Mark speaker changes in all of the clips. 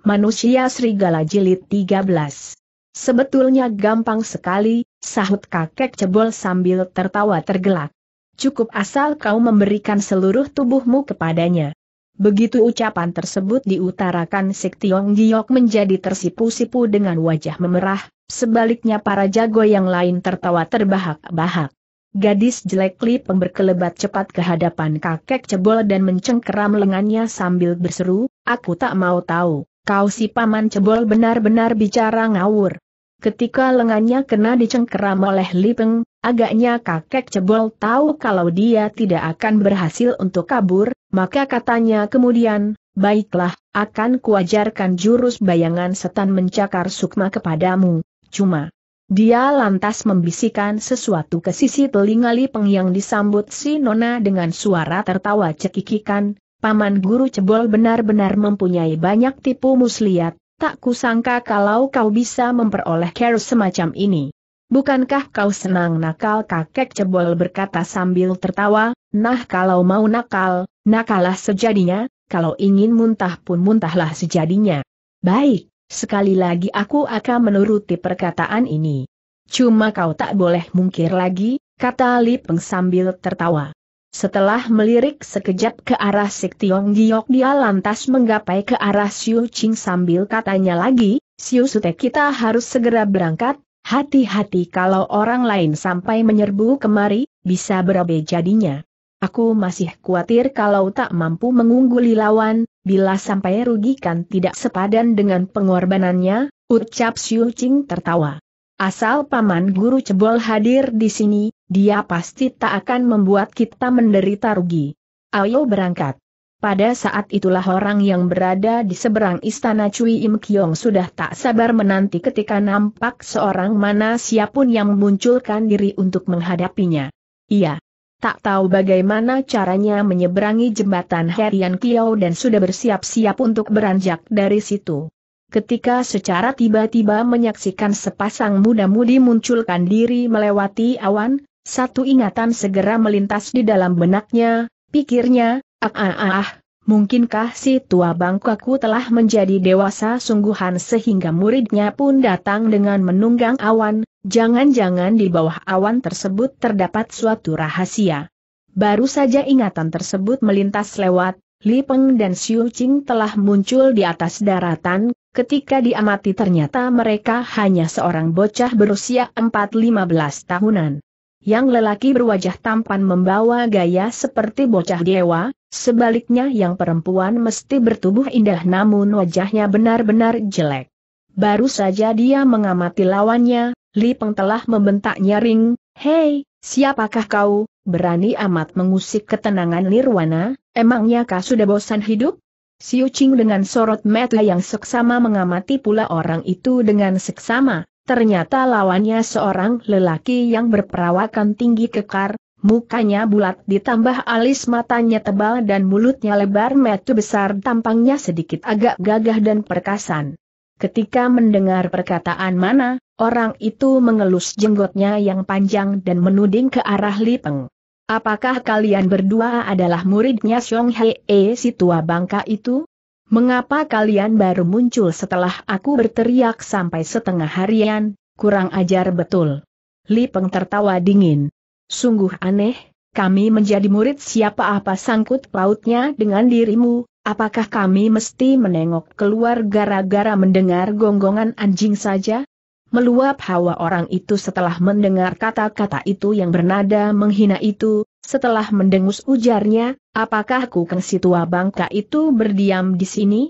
Speaker 1: Manusia Serigala Jilid 13 Sebetulnya gampang sekali, sahut kakek cebol sambil tertawa tergelak. Cukup asal kau memberikan seluruh tubuhmu kepadanya. Begitu ucapan tersebut diutarakan Sektiong Giok menjadi tersipu-sipu dengan wajah memerah, sebaliknya para jago yang lain tertawa terbahak-bahak. Gadis jelek klipeng berkelebat cepat ke hadapan kakek cebol dan mencengkeram lengannya sambil berseru, aku tak mau tahu. Kau si paman cebol benar-benar bicara ngawur. Ketika lengannya kena dicengkeram oleh Lipeng, agaknya kakek cebol tahu kalau dia tidak akan berhasil untuk kabur, maka katanya kemudian, baiklah, akan kuajarkan jurus bayangan setan mencakar sukma kepadamu, cuma. Dia lantas membisikkan sesuatu ke sisi telinga Lipeng yang disambut si Nona dengan suara tertawa cekikikan, Paman Guru Cebol benar-benar mempunyai banyak tipu muslihat, tak kusangka kalau kau bisa memperoleh care semacam ini. Bukankah kau senang nakal kakek Cebol berkata sambil tertawa, nah kalau mau nakal, nakalah sejadinya, kalau ingin muntah pun muntahlah sejadinya. Baik, sekali lagi aku akan menuruti perkataan ini. Cuma kau tak boleh mungkir lagi, kata Li Peng sambil tertawa. Setelah melirik sekejap ke arah Sik Tiong Giok dia lantas menggapai ke arah Siu Ching sambil katanya lagi, Siu Sute kita harus segera berangkat, hati-hati kalau orang lain sampai menyerbu kemari, bisa berabe jadinya. Aku masih khawatir kalau tak mampu mengungguli lawan, bila sampai rugikan tidak sepadan dengan pengorbanannya, ucap Siu Ching tertawa. Asal paman guru cebol hadir di sini, dia pasti tak akan membuat kita menderita rugi. Ayo berangkat. Pada saat itulah orang yang berada di seberang istana Cui Im Kiong sudah tak sabar menanti ketika nampak seorang mana siapun yang memunculkan diri untuk menghadapinya. Ia tak tahu bagaimana caranya menyeberangi jembatan Herian Kiao dan sudah bersiap-siap untuk beranjak dari situ. Ketika secara tiba-tiba menyaksikan sepasang muda-mudi munculkan diri melewati awan, satu ingatan segera melintas di dalam benaknya, pikirnya, ah, ah ah ah, mungkinkah si tua bangkaku telah menjadi dewasa sungguhan sehingga muridnya pun datang dengan menunggang awan, jangan-jangan di bawah awan tersebut terdapat suatu rahasia. Baru saja ingatan tersebut melintas lewat, Li Peng dan Xiu Qing telah muncul di atas daratan, ketika diamati ternyata mereka hanya seorang bocah berusia 4-15 tahunan. Yang lelaki berwajah tampan membawa gaya seperti bocah dewa, sebaliknya yang perempuan mesti bertubuh indah namun wajahnya benar-benar jelek. Baru saja dia mengamati lawannya, Li Peng telah membentak nyaring, Hei, siapakah kau, berani amat mengusik ketenangan Nirwana, emangnya kau sudah bosan hidup? Siu Ching dengan sorot mata yang seksama mengamati pula orang itu dengan seksama, Ternyata lawannya seorang lelaki yang berperawakan tinggi kekar, mukanya bulat ditambah alis matanya tebal dan mulutnya lebar metu besar tampangnya sedikit agak gagah dan perkasan. Ketika mendengar perkataan mana, orang itu mengelus jenggotnya yang panjang dan menuding ke arah Lipeng. Apakah kalian berdua adalah muridnya Xiong Hee eh, si tua bangka itu? Mengapa kalian baru muncul setelah aku berteriak sampai setengah harian, kurang ajar betul. Li Peng tertawa dingin. Sungguh aneh, kami menjadi murid siapa apa sangkut pautnya dengan dirimu, apakah kami mesti menengok keluar gara-gara mendengar gonggongan anjing saja? Meluap hawa orang itu setelah mendengar kata-kata itu yang bernada menghina itu, setelah mendengus ujarnya, Apakah kukeng si tua bangka itu berdiam di sini?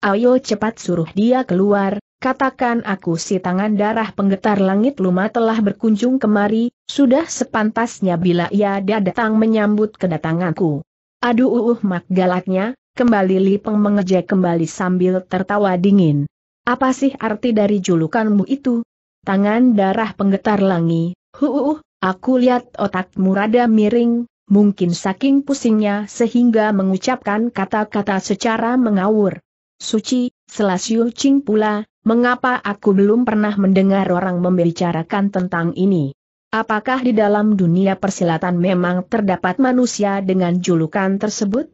Speaker 1: Ayo cepat suruh dia keluar, katakan aku si tangan darah penggetar langit luma telah berkunjung kemari, sudah sepantasnya bila ia datang menyambut kedatanganku. Aduh uh mak galaknya, kembali Lipeng mengejek kembali sambil tertawa dingin. Apa sih arti dari julukanmu itu? Tangan darah penggetar langi, huuh, aku lihat otakmu rada miring, mungkin saking pusingnya sehingga mengucapkan kata-kata secara mengawur. Suci, Selasiu Ching pula, mengapa aku belum pernah mendengar orang membicarakan tentang ini? Apakah di dalam dunia persilatan memang terdapat manusia dengan julukan tersebut?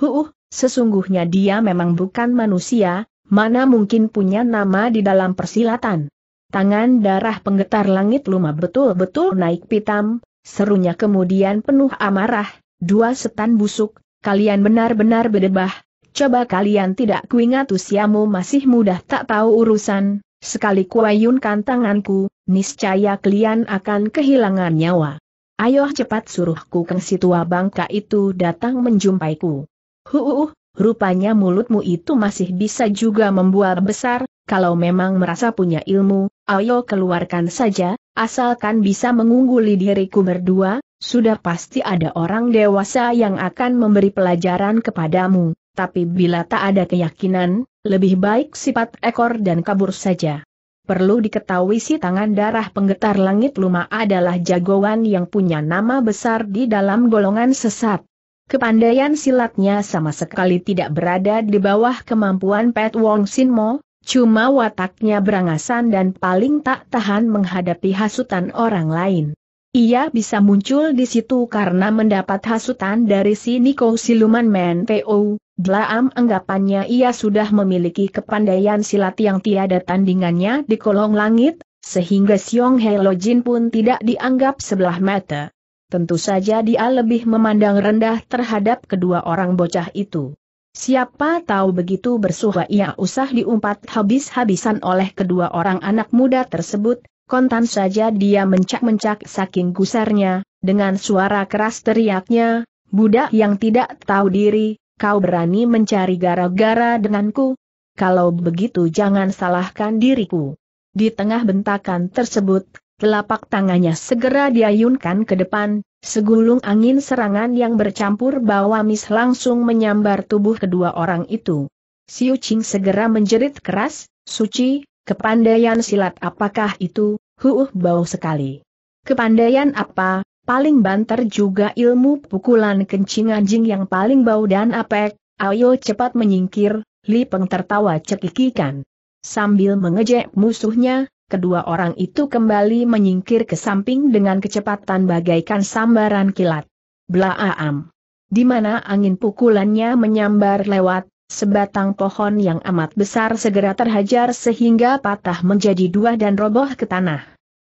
Speaker 1: Huh, sesungguhnya dia memang bukan manusia, mana mungkin punya nama di dalam persilatan. Tangan darah penggetar langit luma betul-betul naik pitam, Serunya kemudian penuh amarah, dua setan busuk, kalian benar-benar berdebah, coba kalian tidak kuingat usiamu masih mudah tak tahu urusan, sekali kuayunkan tanganku, niscaya kalian akan kehilangan nyawa. Ayo cepat suruhku kukeng si bangka itu datang menjumpaiku. Huuuh, rupanya mulutmu itu masih bisa juga membuat besar, kalau memang merasa punya ilmu, ayo keluarkan saja, asalkan bisa mengungguli diriku berdua, sudah pasti ada orang dewasa yang akan memberi pelajaran kepadamu, tapi bila tak ada keyakinan, lebih baik sifat ekor dan kabur saja. Perlu diketahui si tangan darah penggetar langit luma adalah jagoan yang punya nama besar di dalam golongan sesat. Kepandaian silatnya sama sekali tidak berada di bawah kemampuan Pat Wong Sin Mo, cuma wataknya berangasan dan paling tak tahan menghadapi hasutan orang lain. Ia bisa muncul di situ karena mendapat hasutan dari si Niko Siluman Men P.O. Dalam anggapannya ia sudah memiliki kepandaian silat yang tiada tandingannya di kolong langit, sehingga Siong Hei Jin pun tidak dianggap sebelah mata. Tentu saja dia lebih memandang rendah terhadap kedua orang bocah itu. Siapa tahu begitu bersuara ia usah diumpat habis-habisan oleh kedua orang anak muda tersebut, kontan saja dia mencak-mencak saking gusarnya, dengan suara keras teriaknya, budak yang tidak tahu diri, kau berani mencari gara-gara denganku? Kalau begitu jangan salahkan diriku. Di tengah bentakan tersebut, telapak tangannya segera diayunkan ke depan, segulung angin serangan yang bercampur bawa mis langsung menyambar tubuh kedua orang itu. Siu Ching segera menjerit keras, suci, kepandaian silat apakah itu, huuh bau sekali. Kepandaian apa, paling banter juga ilmu pukulan kencing anjing yang paling bau dan apek, ayo cepat menyingkir, Li Peng tertawa cekikikan. Sambil mengejek musuhnya, kedua orang itu kembali menyingkir ke samping dengan kecepatan bagaikan sambaran kilat. Blaaam! Di mana angin pukulannya menyambar lewat, sebatang pohon yang amat besar segera terhajar sehingga patah menjadi dua dan roboh ke tanah.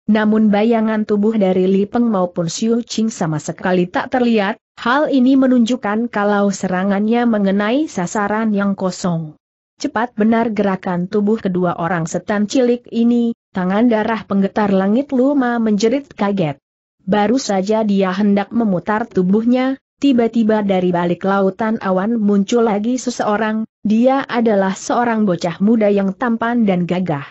Speaker 1: Namun bayangan tubuh dari Li Peng maupun Xiu Qing sama sekali tak terlihat, hal ini menunjukkan kalau serangannya mengenai sasaran yang kosong. Cepat benar gerakan tubuh kedua orang setan cilik ini, Tangan darah penggetar langit Luma menjerit kaget. Baru saja dia hendak memutar tubuhnya, tiba-tiba dari balik lautan awan muncul lagi seseorang, dia adalah seorang bocah muda yang tampan dan gagah.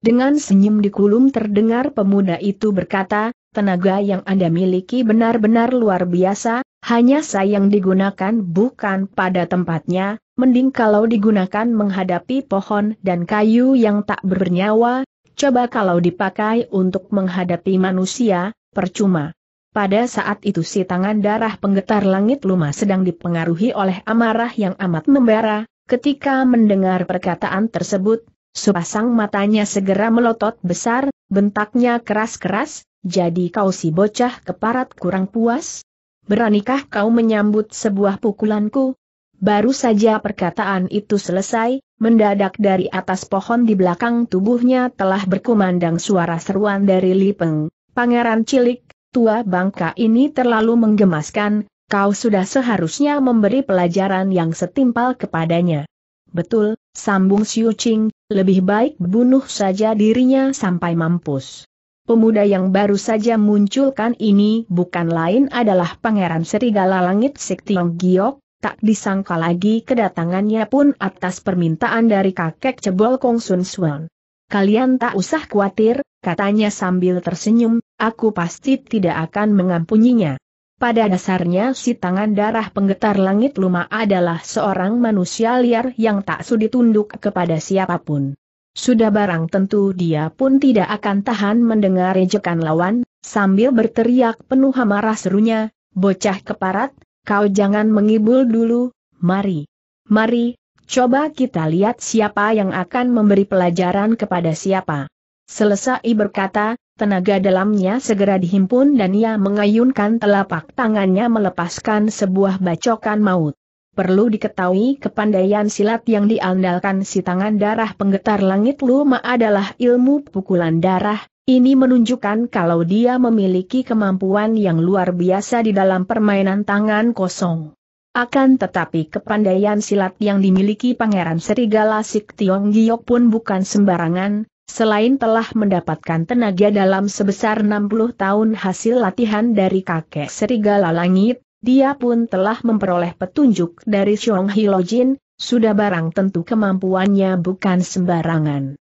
Speaker 1: Dengan senyum di kulum terdengar pemuda itu berkata, tenaga yang Anda miliki benar-benar luar biasa, hanya sayang digunakan bukan pada tempatnya, mending kalau digunakan menghadapi pohon dan kayu yang tak bernyawa, Coba kalau dipakai untuk menghadapi manusia, percuma. Pada saat itu si tangan darah penggetar langit luma sedang dipengaruhi oleh amarah yang amat membara, ketika mendengar perkataan tersebut, sepasang matanya segera melotot besar, bentaknya keras-keras, jadi kau si bocah keparat kurang puas? Beranikah kau menyambut sebuah pukulanku? Baru saja perkataan itu selesai, mendadak dari atas pohon di belakang tubuhnya telah berkumandang suara seruan dari Lipeng. Pangeran cilik, tua bangka ini terlalu menggemaskan, kau sudah seharusnya memberi pelajaran yang setimpal kepadanya. Betul, sambung Siu Ching, lebih baik bunuh saja dirinya sampai mampus. Pemuda yang baru saja munculkan ini bukan lain adalah Pangeran Serigala Langit Siktiong Giok, tak disangka lagi kedatangannya pun atas permintaan dari kakek cebol Kong Sun Suan. Kalian tak usah khawatir, katanya sambil tersenyum, aku pasti tidak akan mengampuninya. Pada dasarnya si tangan darah penggetar langit luma adalah seorang manusia liar yang tak sudi tunduk kepada siapapun. Sudah barang tentu dia pun tidak akan tahan mendengar ejekan lawan, sambil berteriak penuh amarah serunya, bocah keparat, Kau jangan mengibul dulu, mari. Mari, coba kita lihat siapa yang akan memberi pelajaran kepada siapa. Selesai berkata, tenaga dalamnya segera dihimpun dan ia mengayunkan telapak tangannya melepaskan sebuah bacokan maut. Perlu diketahui kepandaian silat yang diandalkan si tangan darah penggetar langit Luma adalah ilmu pukulan darah, ini menunjukkan kalau dia memiliki kemampuan yang luar biasa di dalam permainan tangan kosong. Akan tetapi kepandaian silat yang dimiliki Pangeran Serigala Sik Tiong Giok pun bukan sembarangan, selain telah mendapatkan tenaga dalam sebesar 60 tahun hasil latihan dari kakek Serigala Langit, dia pun telah memperoleh petunjuk dari Xiong Hilojin, sudah barang tentu kemampuannya bukan sembarangan.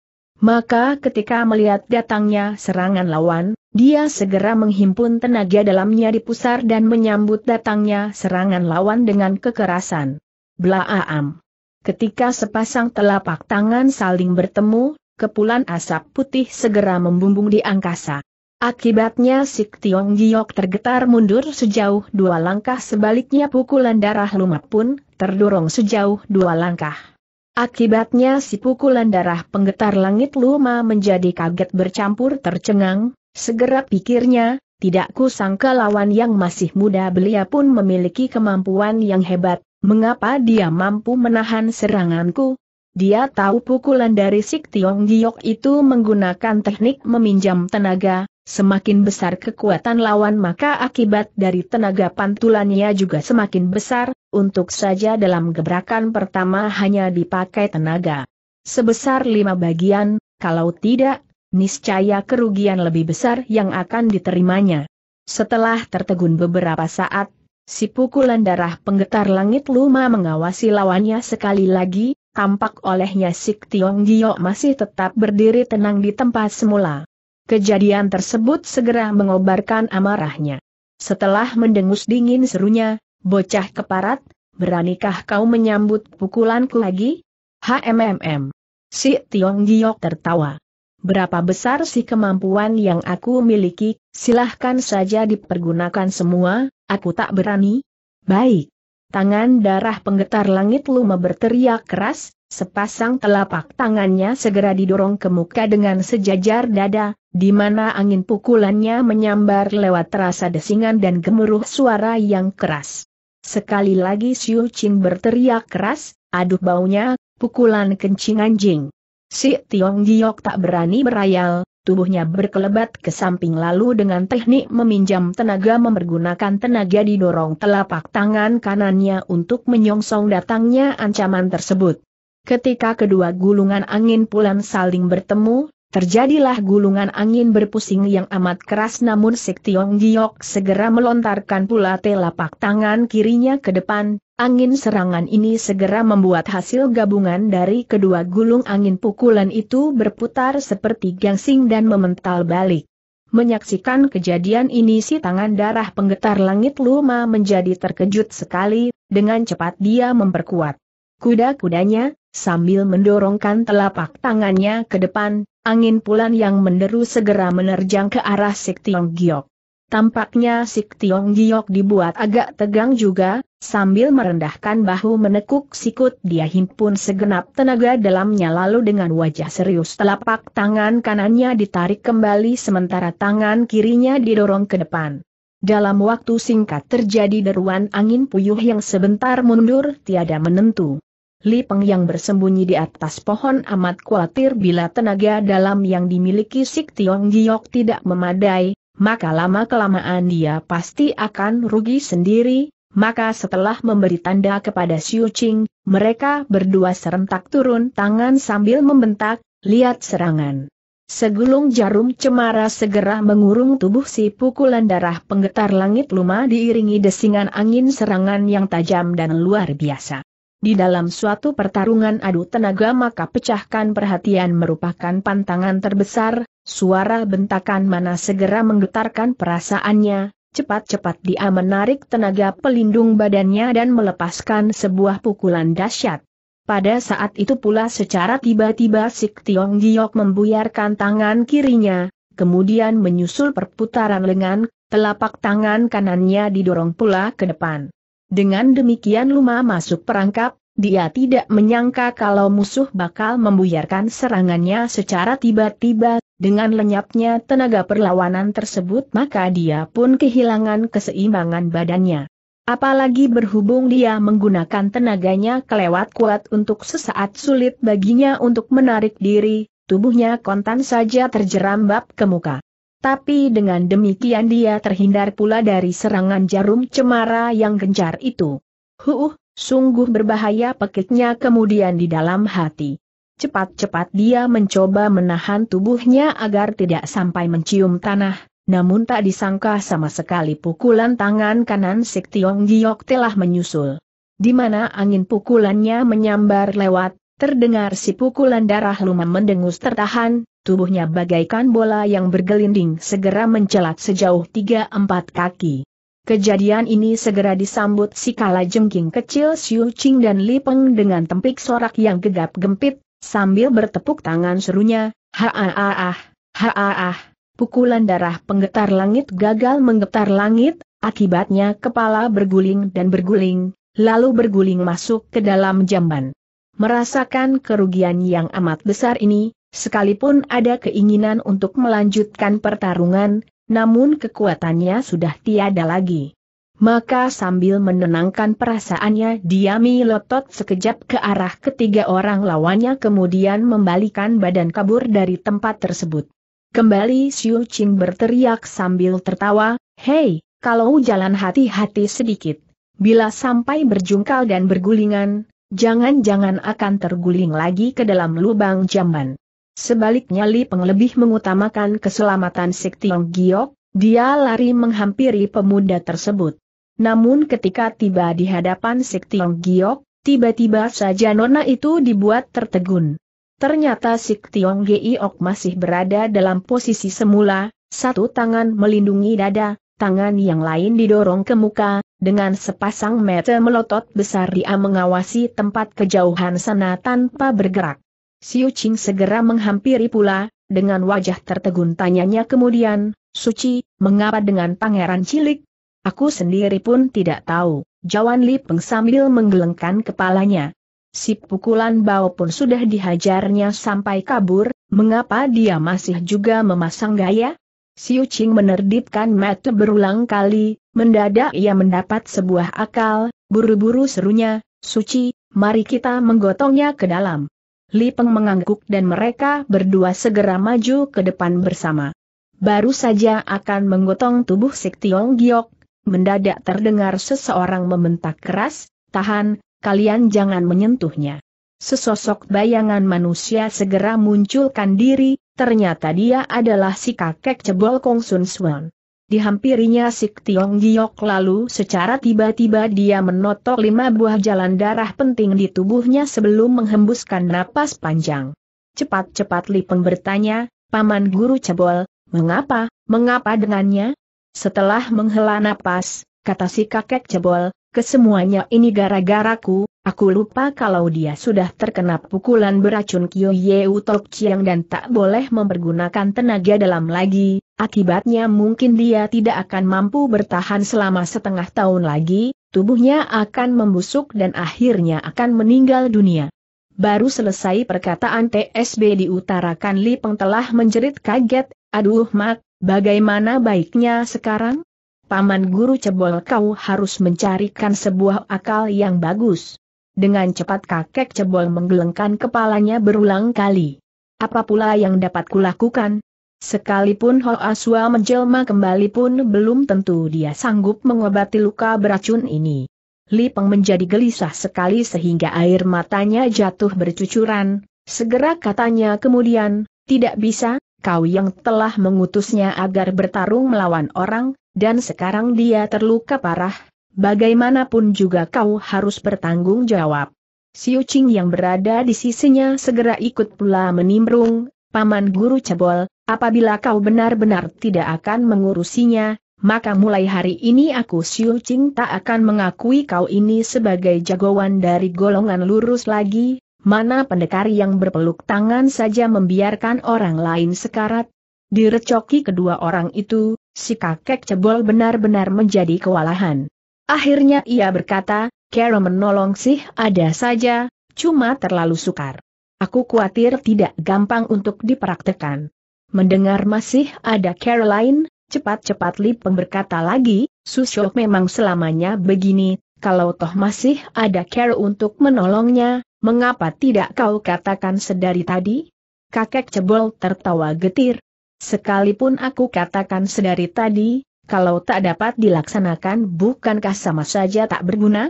Speaker 1: Maka ketika melihat datangnya serangan lawan, dia segera menghimpun tenaga dalamnya di pusar dan menyambut datangnya serangan lawan dengan kekerasan. Blaaam. Ketika sepasang telapak tangan saling bertemu, kepulan asap putih segera membumbung di angkasa. Akibatnya Sik Tiong Giok tergetar mundur sejauh dua langkah sebaliknya pukulan darah lumat pun terdorong sejauh dua langkah. Akibatnya si pukulan darah penggetar langit Luma menjadi kaget bercampur tercengang, segera pikirnya, tidak kusangka lawan yang masih muda belia pun memiliki kemampuan yang hebat, mengapa dia mampu menahan seranganku? Dia tahu pukulan dari Sik Tiong Giok itu menggunakan teknik meminjam tenaga, semakin besar kekuatan lawan maka akibat dari tenaga pantulannya juga semakin besar, untuk saja dalam gebrakan pertama hanya dipakai tenaga. Sebesar lima bagian, kalau tidak, niscaya kerugian lebih besar yang akan diterimanya. Setelah tertegun beberapa saat, si pukulan darah penggetar langit Luma mengawasi lawannya sekali lagi, tampak olehnya Sik Tiong Gio masih tetap berdiri tenang di tempat semula. Kejadian tersebut segera mengobarkan amarahnya. Setelah mendengus dingin serunya, Bocah keparat, beranikah kau menyambut pukulanku lagi? HMMM. Si Tiong Giok tertawa. Berapa besar si kemampuan yang aku miliki, silahkan saja dipergunakan semua, aku tak berani. Baik. Tangan darah penggetar langit luma berteriak keras, sepasang telapak tangannya segera didorong ke muka dengan sejajar dada, di mana angin pukulannya menyambar lewat terasa desingan dan gemuruh suara yang keras. Sekali lagi Xiu Qing berteriak keras, aduh baunya, pukulan kencing anjing. Si Tiong Giok tak berani berayal, tubuhnya berkelebat ke samping lalu dengan teknik meminjam tenaga mempergunakan tenaga didorong telapak tangan kanannya untuk menyongsong datangnya ancaman tersebut. Ketika kedua gulungan angin pulan saling bertemu, Terjadilah gulungan angin berpusing yang amat keras namun Sektiong Giok segera melontarkan pula telapak tangan kirinya ke depan, angin serangan ini segera membuat hasil gabungan dari kedua gulung angin pukulan itu berputar seperti gangsing dan memental balik. Menyaksikan kejadian ini si tangan darah penggetar langit Luma menjadi terkejut sekali, dengan cepat dia memperkuat kuda-kudanya, sambil mendorongkan telapak tangannya ke depan, Angin pulan yang menderu segera menerjang ke arah Sik Tiong Giok. Tampaknya Sik Tiong Giok dibuat agak tegang juga, sambil merendahkan bahu menekuk sikut dia himpun segenap tenaga dalamnya lalu dengan wajah serius telapak tangan kanannya ditarik kembali sementara tangan kirinya didorong ke depan. Dalam waktu singkat terjadi deruan angin puyuh yang sebentar mundur tiada menentu. Li Peng yang bersembunyi di atas pohon amat khawatir bila tenaga dalam yang dimiliki Sik Tiong Giok tidak memadai, maka lama-kelamaan dia pasti akan rugi sendiri, maka setelah memberi tanda kepada Xiu Qing, mereka berdua serentak turun tangan sambil membentak, lihat serangan. Segulung jarum cemara segera mengurung tubuh si pukulan darah penggetar langit luma diiringi desingan angin serangan yang tajam dan luar biasa. Di dalam suatu pertarungan adu tenaga maka pecahkan perhatian merupakan pantangan terbesar, suara bentakan mana segera menggetarkan perasaannya, cepat-cepat dia menarik tenaga pelindung badannya dan melepaskan sebuah pukulan dahsyat. Pada saat itu pula secara tiba-tiba Sik Tiong Giok membuyarkan tangan kirinya, kemudian menyusul perputaran lengan, telapak tangan kanannya didorong pula ke depan. Dengan demikian Luma masuk perangkap, dia tidak menyangka kalau musuh bakal membuyarkan serangannya secara tiba-tiba, dengan lenyapnya tenaga perlawanan tersebut maka dia pun kehilangan keseimbangan badannya. Apalagi berhubung dia menggunakan tenaganya kelewat kuat untuk sesaat sulit baginya untuk menarik diri, tubuhnya kontan saja terjerambab ke muka. Tapi dengan demikian dia terhindar pula dari serangan jarum cemara yang gencar itu. Huh, sungguh berbahaya pekiknya kemudian di dalam hati. Cepat-cepat dia mencoba menahan tubuhnya agar tidak sampai mencium tanah, namun tak disangka sama sekali pukulan tangan kanan Sik Tiong Giok telah menyusul. Di mana angin pukulannya menyambar lewat, Terdengar si pukulan darah Luma mendengus tertahan, tubuhnya bagaikan bola yang bergelinding segera mencelat sejauh 3-4 kaki. Kejadian ini segera disambut si kala jengking kecil Siu Ching dan Li Peng dengan tempik sorak yang gegap gempit, sambil bertepuk tangan serunya, ha-ah-ah, ha-ah-ah, pukulan darah penggetar langit gagal menggetar langit, akibatnya kepala berguling dan berguling, lalu berguling masuk ke dalam jamban merasakan kerugian yang amat besar ini, sekalipun ada keinginan untuk melanjutkan pertarungan, namun kekuatannya sudah tiada lagi. Maka sambil menenangkan perasaannya dia melotot sekejap ke arah ketiga orang lawannya kemudian membalikan badan kabur dari tempat tersebut. Kembali Xiu Qing berteriak sambil tertawa, Hei, kalau jalan hati-hati sedikit. Bila sampai berjungkal dan bergulingan, jangan-jangan akan terguling lagi ke dalam lubang jamban. Sebaliknya Li Peng lebih mengutamakan keselamatan Sik Tiong Giok, dia lari menghampiri pemuda tersebut. Namun ketika tiba di hadapan Sik Tiong Giok, tiba-tiba saja nona itu dibuat tertegun. Ternyata Sik Tiong Giok masih berada dalam posisi semula, satu tangan melindungi dada, tangan yang lain didorong ke muka, dengan sepasang mata melotot besar dia mengawasi tempat kejauhan sana tanpa bergerak. Siu Ching segera menghampiri pula, dengan wajah tertegun tanyanya kemudian, Suci, mengapa dengan pangeran cilik? Aku sendiri pun tidak tahu, jawan Li Peng sambil menggelengkan kepalanya. Si pukulan bau pun sudah dihajarnya sampai kabur, mengapa dia masih juga memasang gaya? Siu Ching menerdipkan mata berulang kali, mendadak ia mendapat sebuah akal, buru-buru serunya, Suci, mari kita menggotongnya ke dalam. Li Peng mengangguk dan mereka berdua segera maju ke depan bersama. Baru saja akan menggotong tubuh Sik Tiong Giok, mendadak terdengar seseorang membentak keras, tahan, kalian jangan menyentuhnya. Sesosok bayangan manusia segera munculkan diri, Ternyata dia adalah si kakek cebol Kong Sun Swan. Dihampirinya si Tiong Giok lalu secara tiba-tiba dia menotok lima buah jalan darah penting di tubuhnya sebelum menghembuskan napas panjang. Cepat-cepat Lipeng bertanya, Paman Guru Cebol, mengapa, mengapa dengannya? Setelah menghela napas, kata si kakek Cebol, kesemuanya ini gara-garaku, Aku lupa kalau dia sudah terkena pukulan beracun Kyo Yeu Tok Chiang dan tak boleh mempergunakan tenaga dalam lagi, akibatnya mungkin dia tidak akan mampu bertahan selama setengah tahun lagi, tubuhnya akan membusuk dan akhirnya akan meninggal dunia. Baru selesai perkataan TSB diutarakan Li Peng telah menjerit kaget, aduh mak, bagaimana baiknya sekarang? Paman Guru Cebol kau harus mencarikan sebuah akal yang bagus. Dengan cepat kakek cebol menggelengkan kepalanya berulang kali. Apa pula yang dapat kulakukan? Sekalipun Ho Aswa menjelma kembali pun belum tentu dia sanggup mengobati luka beracun ini. Li Peng menjadi gelisah sekali sehingga air matanya jatuh bercucuran, segera katanya kemudian, tidak bisa, kau yang telah mengutusnya agar bertarung melawan orang, dan sekarang dia terluka parah, bagaimanapun juga kau harus bertanggung jawab. Si Ucing yang berada di sisinya segera ikut pula menimbrung, Paman Guru Cebol, apabila kau benar-benar tidak akan mengurusinya, maka mulai hari ini aku Si Ucing tak akan mengakui kau ini sebagai jagoan dari golongan lurus lagi, mana pendekar yang berpeluk tangan saja membiarkan orang lain sekarat. Direcoki kedua orang itu, si kakek cebol benar-benar menjadi kewalahan. Akhirnya ia berkata, Kero menolong sih ada saja, cuma terlalu sukar. Aku khawatir tidak gampang untuk dipraktekan. Mendengar masih ada Caroline, cepat-cepat Peng berkata lagi, Susyok memang selamanya begini, kalau toh masih ada Carol untuk menolongnya, mengapa tidak kau katakan sedari tadi? Kakek cebol tertawa getir. Sekalipun aku katakan sedari tadi, kalau tak dapat dilaksanakan bukankah sama saja tak berguna?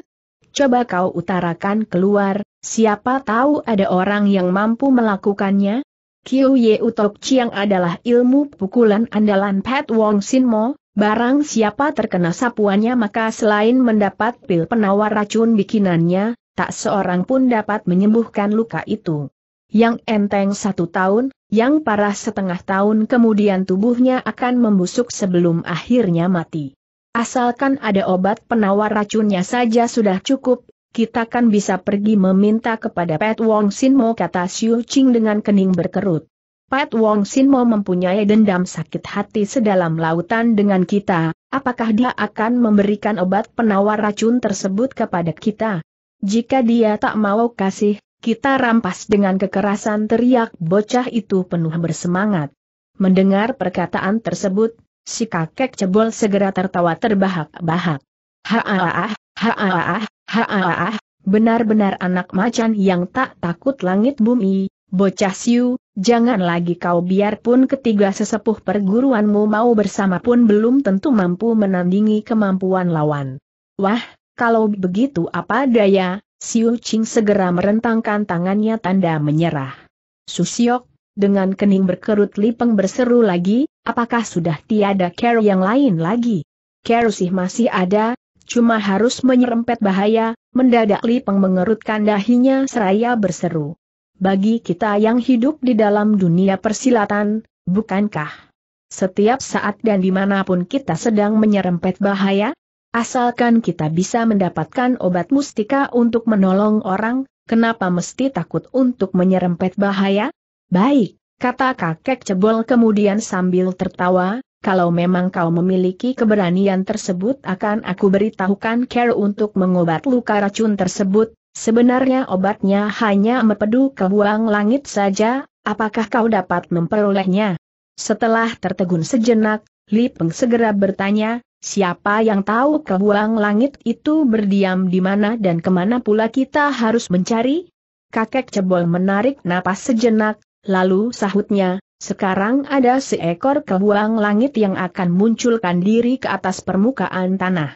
Speaker 1: Coba kau utarakan keluar, siapa tahu ada orang yang mampu melakukannya? Kiu Ye Utok Chiang adalah ilmu pukulan andalan Pat Wong Sin Mo, Barang siapa terkena sapuannya maka selain mendapat pil penawar racun bikinannya, tak seorang pun dapat menyembuhkan luka itu yang enteng satu tahun, yang parah setengah tahun kemudian tubuhnya akan membusuk sebelum akhirnya mati. Asalkan ada obat penawar racunnya saja sudah cukup, kita kan bisa pergi meminta kepada Pat Wong Sinmo kata Xiu Qing dengan kening berkerut. Pat Wong Sinmo mempunyai dendam sakit hati sedalam lautan dengan kita, apakah dia akan memberikan obat penawar racun tersebut kepada kita? Jika dia tak mau kasih, kita rampas dengan kekerasan teriak bocah itu penuh bersemangat. Mendengar perkataan tersebut, si kakek cebol segera tertawa terbahak-bahak. Haaah, haaah, haaah, benar-benar anak macan yang tak takut langit bumi, bocah siu, jangan lagi kau biarpun ketiga sesepuh perguruanmu mau bersama pun belum tentu mampu menandingi kemampuan lawan. Wah, kalau begitu apa daya, Siu Ching segera merentangkan tangannya tanda menyerah. Susiok, dengan kening berkerut lipeng berseru lagi, apakah sudah tiada care yang lain lagi? Care sih masih ada, cuma harus menyerempet bahaya, mendadak lipeng mengerutkan dahinya seraya berseru. Bagi kita yang hidup di dalam dunia persilatan, bukankah? Setiap saat dan dimanapun kita sedang menyerempet bahaya, Asalkan kita bisa mendapatkan obat mustika untuk menolong orang, kenapa mesti takut untuk menyerempet bahaya? Baik, kata kakek cebol kemudian sambil tertawa, kalau memang kau memiliki keberanian tersebut akan aku beritahukan care untuk mengobat luka racun tersebut, sebenarnya obatnya hanya mepedu ke buang langit saja, apakah kau dapat memperolehnya? Setelah tertegun sejenak, Li Peng segera bertanya, Siapa yang tahu kebuang langit itu berdiam di mana dan kemana pula kita harus mencari? Kakek cebol menarik napas sejenak, lalu sahutnya, sekarang ada seekor kebuang langit yang akan munculkan diri ke atas permukaan tanah.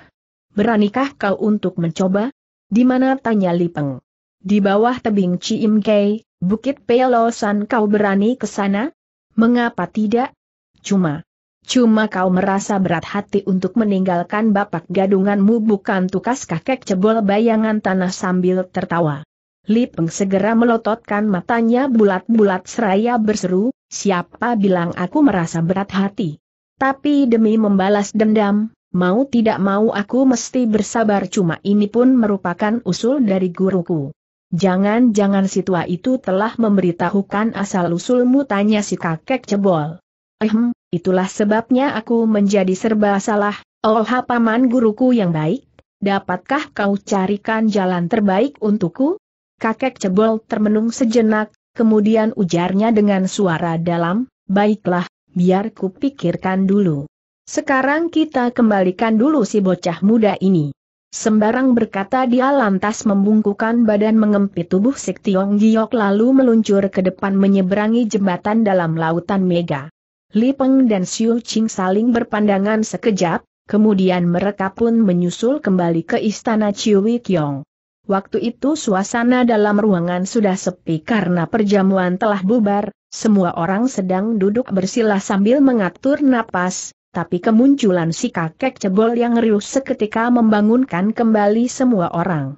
Speaker 1: Beranikah kau untuk mencoba? Di mana tanya Lipeng? Di bawah tebing Ciimkei, Bukit Pelosan kau berani ke sana? Mengapa tidak? Cuma, Cuma kau merasa berat hati untuk meninggalkan bapak gadunganmu bukan tukas kakek cebol bayangan tanah sambil tertawa. Li segera melototkan matanya bulat-bulat seraya berseru, siapa bilang aku merasa berat hati? Tapi demi membalas dendam, mau tidak mau aku mesti bersabar cuma ini pun merupakan usul dari guruku. Jangan-jangan si tua itu telah memberitahukan asal-usulmu tanya si kakek cebol. Ehem, Itulah sebabnya aku menjadi serba salah, oh paman guruku yang baik, dapatkah kau carikan jalan terbaik untukku? Kakek cebol termenung sejenak, kemudian ujarnya dengan suara dalam, baiklah, biar pikirkan dulu. Sekarang kita kembalikan dulu si bocah muda ini. Sembarang berkata dia lantas membungkukan badan mengempit tubuh Sik Tiong Giok lalu meluncur ke depan menyeberangi jembatan dalam lautan mega. Li Peng dan Xiu Qing saling berpandangan sekejap, kemudian mereka pun menyusul kembali ke istana Chiwi Kyong. Waktu itu suasana dalam ruangan sudah sepi karena perjamuan telah bubar, semua orang sedang duduk bersila sambil mengatur napas, tapi kemunculan si kakek cebol yang riuh seketika membangunkan kembali semua orang.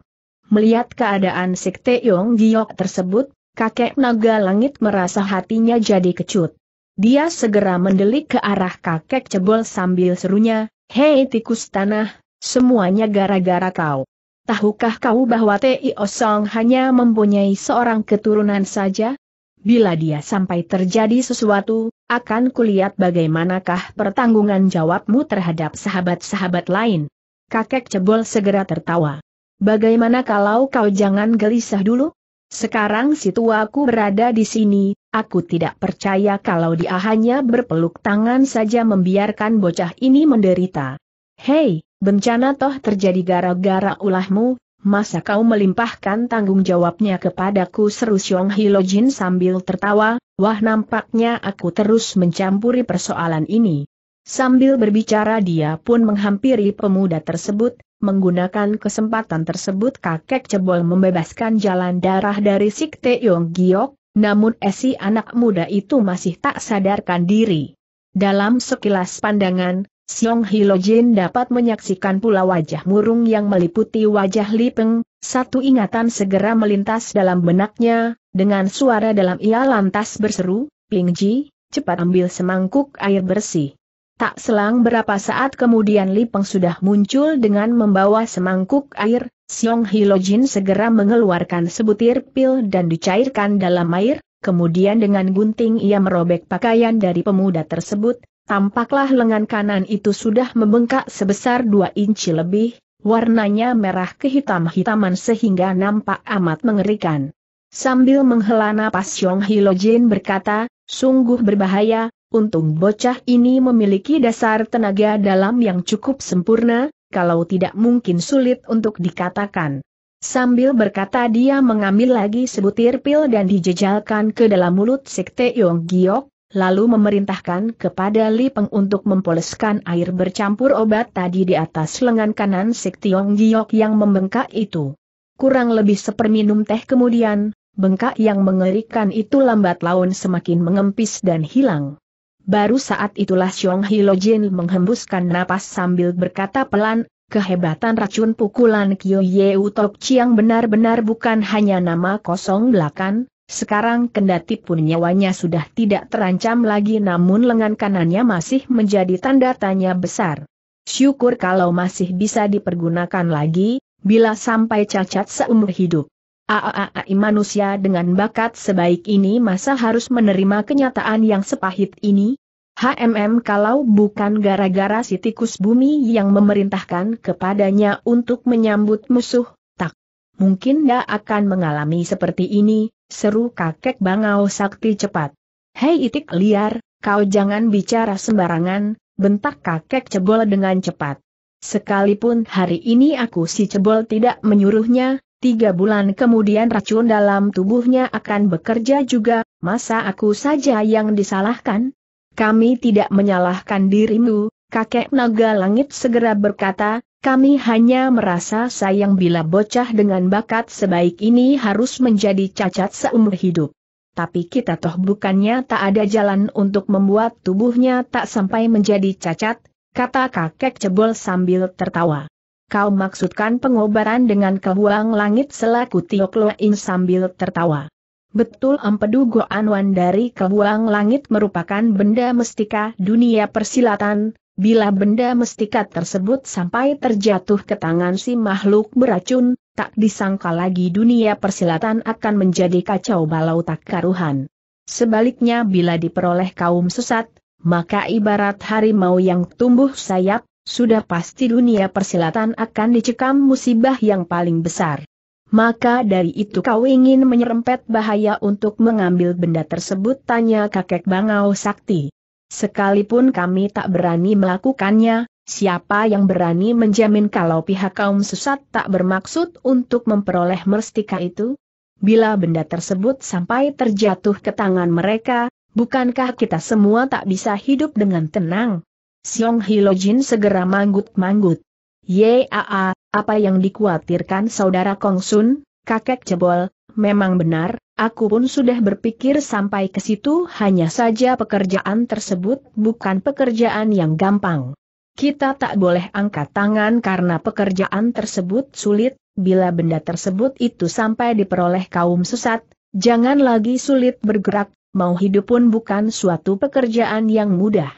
Speaker 1: Melihat keadaan Sikte Yong Giok tersebut, kakek naga langit merasa hatinya jadi kecut. Dia segera mendelik ke arah kakek cebol sambil serunya, Hei tikus tanah, semuanya gara-gara kau. Tahukah kau bahwa Tio Osong hanya mempunyai seorang keturunan saja? Bila dia sampai terjadi sesuatu, akan kulihat bagaimanakah pertanggungan jawabmu terhadap sahabat-sahabat lain. Kakek cebol segera tertawa. Bagaimana kalau kau jangan gelisah dulu? Sekarang si tuaku berada di sini, Aku tidak percaya kalau dia hanya berpeluk tangan saja membiarkan bocah ini menderita. Hei, bencana toh terjadi gara-gara ulahmu, masa kau melimpahkan tanggung jawabnya kepadaku seru Xiong Hilojin sambil tertawa, wah nampaknya aku terus mencampuri persoalan ini. Sambil berbicara dia pun menghampiri pemuda tersebut, menggunakan kesempatan tersebut kakek cebol membebaskan jalan darah dari Sikte Yong Giok, namun esi anak muda itu masih tak sadarkan diri. Dalam sekilas pandangan, Siong Hilo Jin dapat menyaksikan pula wajah murung yang meliputi wajah Li Peng, satu ingatan segera melintas dalam benaknya, dengan suara dalam ia lantas berseru, Ping Ji, cepat ambil semangkuk air bersih. Tak selang berapa saat kemudian Lipeng sudah muncul dengan membawa semangkuk air, Xiong Hilojin segera mengeluarkan sebutir pil dan dicairkan dalam air, kemudian dengan gunting ia merobek pakaian dari pemuda tersebut, tampaklah lengan kanan itu sudah membengkak sebesar 2 inci lebih, warnanya merah kehitam-hitaman sehingga nampak amat mengerikan. Sambil menghela napas Xiong Hilojin berkata, sungguh berbahaya, Untung bocah ini memiliki dasar tenaga dalam yang cukup sempurna, kalau tidak mungkin sulit untuk dikatakan. Sambil berkata dia mengambil lagi sebutir pil dan dijejalkan ke dalam mulut Sekte Yong Giok, lalu memerintahkan kepada Li Peng untuk mempoleskan air bercampur obat tadi di atas lengan kanan Sekte Yong Giok yang membengkak itu. Kurang lebih seperminum teh kemudian, bengkak yang mengerikan itu lambat laun semakin mengempis dan hilang. Baru saat itulah Xiong Hilo Jin menghembuskan napas sambil berkata pelan, kehebatan racun pukulan Kyo Yeu Tok Chiang benar-benar bukan hanya nama kosong belakang, sekarang kendati pun nyawanya sudah tidak terancam lagi namun lengan kanannya masih menjadi tanda tanya besar. Syukur kalau masih bisa dipergunakan lagi, bila sampai cacat seumur hidup. Aaai manusia dengan bakat sebaik ini masa harus menerima kenyataan yang sepahit ini? HMM kalau bukan gara-gara si tikus bumi yang memerintahkan kepadanya untuk menyambut musuh, tak mungkin dia akan mengalami seperti ini, seru kakek bangau sakti cepat. Hei itik liar, kau jangan bicara sembarangan, bentak kakek cebol dengan cepat. Sekalipun hari ini aku si cebol tidak menyuruhnya, Tiga bulan kemudian racun dalam tubuhnya akan bekerja juga, masa aku saja yang disalahkan? kami tidak menyalahkan dirimu, kakek naga langit segera berkata, kami hanya merasa sayang bila bocah dengan bakat sebaik ini harus menjadi cacat seumur hidup. Tapi kita toh bukannya tak ada jalan untuk membuat tubuhnya tak sampai menjadi cacat, kata kakek cebol sambil tertawa. Kau maksudkan pengobaran dengan kebuang langit selaku Tio Kloin sambil tertawa. Betul Ampedu Goanwan dari Kebuang Langit merupakan benda mestika dunia persilatan, bila benda mestika tersebut sampai terjatuh ke tangan si makhluk beracun, tak disangka lagi dunia persilatan akan menjadi kacau balau tak karuhan. Sebaliknya bila diperoleh kaum sesat, maka ibarat harimau yang tumbuh sayap, sudah pasti dunia persilatan akan dicekam musibah yang paling besar. Maka dari itu kau ingin menyerempet bahaya untuk mengambil benda tersebut tanya kakek Bangau Sakti. Sekalipun kami tak berani melakukannya, siapa yang berani menjamin kalau pihak kaum sesat tak bermaksud untuk memperoleh merstika itu? Bila benda tersebut sampai terjatuh ke tangan mereka, bukankah kita semua tak bisa hidup dengan tenang? Siong Hilojin segera manggut-manggut. Yaa, apa yang dikhawatirkan saudara Kong Sun, kakek cebol, memang benar, aku pun sudah berpikir sampai ke situ hanya saja pekerjaan tersebut bukan pekerjaan yang gampang. Kita tak boleh angkat tangan karena pekerjaan tersebut sulit, bila benda tersebut itu sampai diperoleh kaum sesat, jangan lagi sulit bergerak, mau hidup pun bukan suatu pekerjaan yang mudah.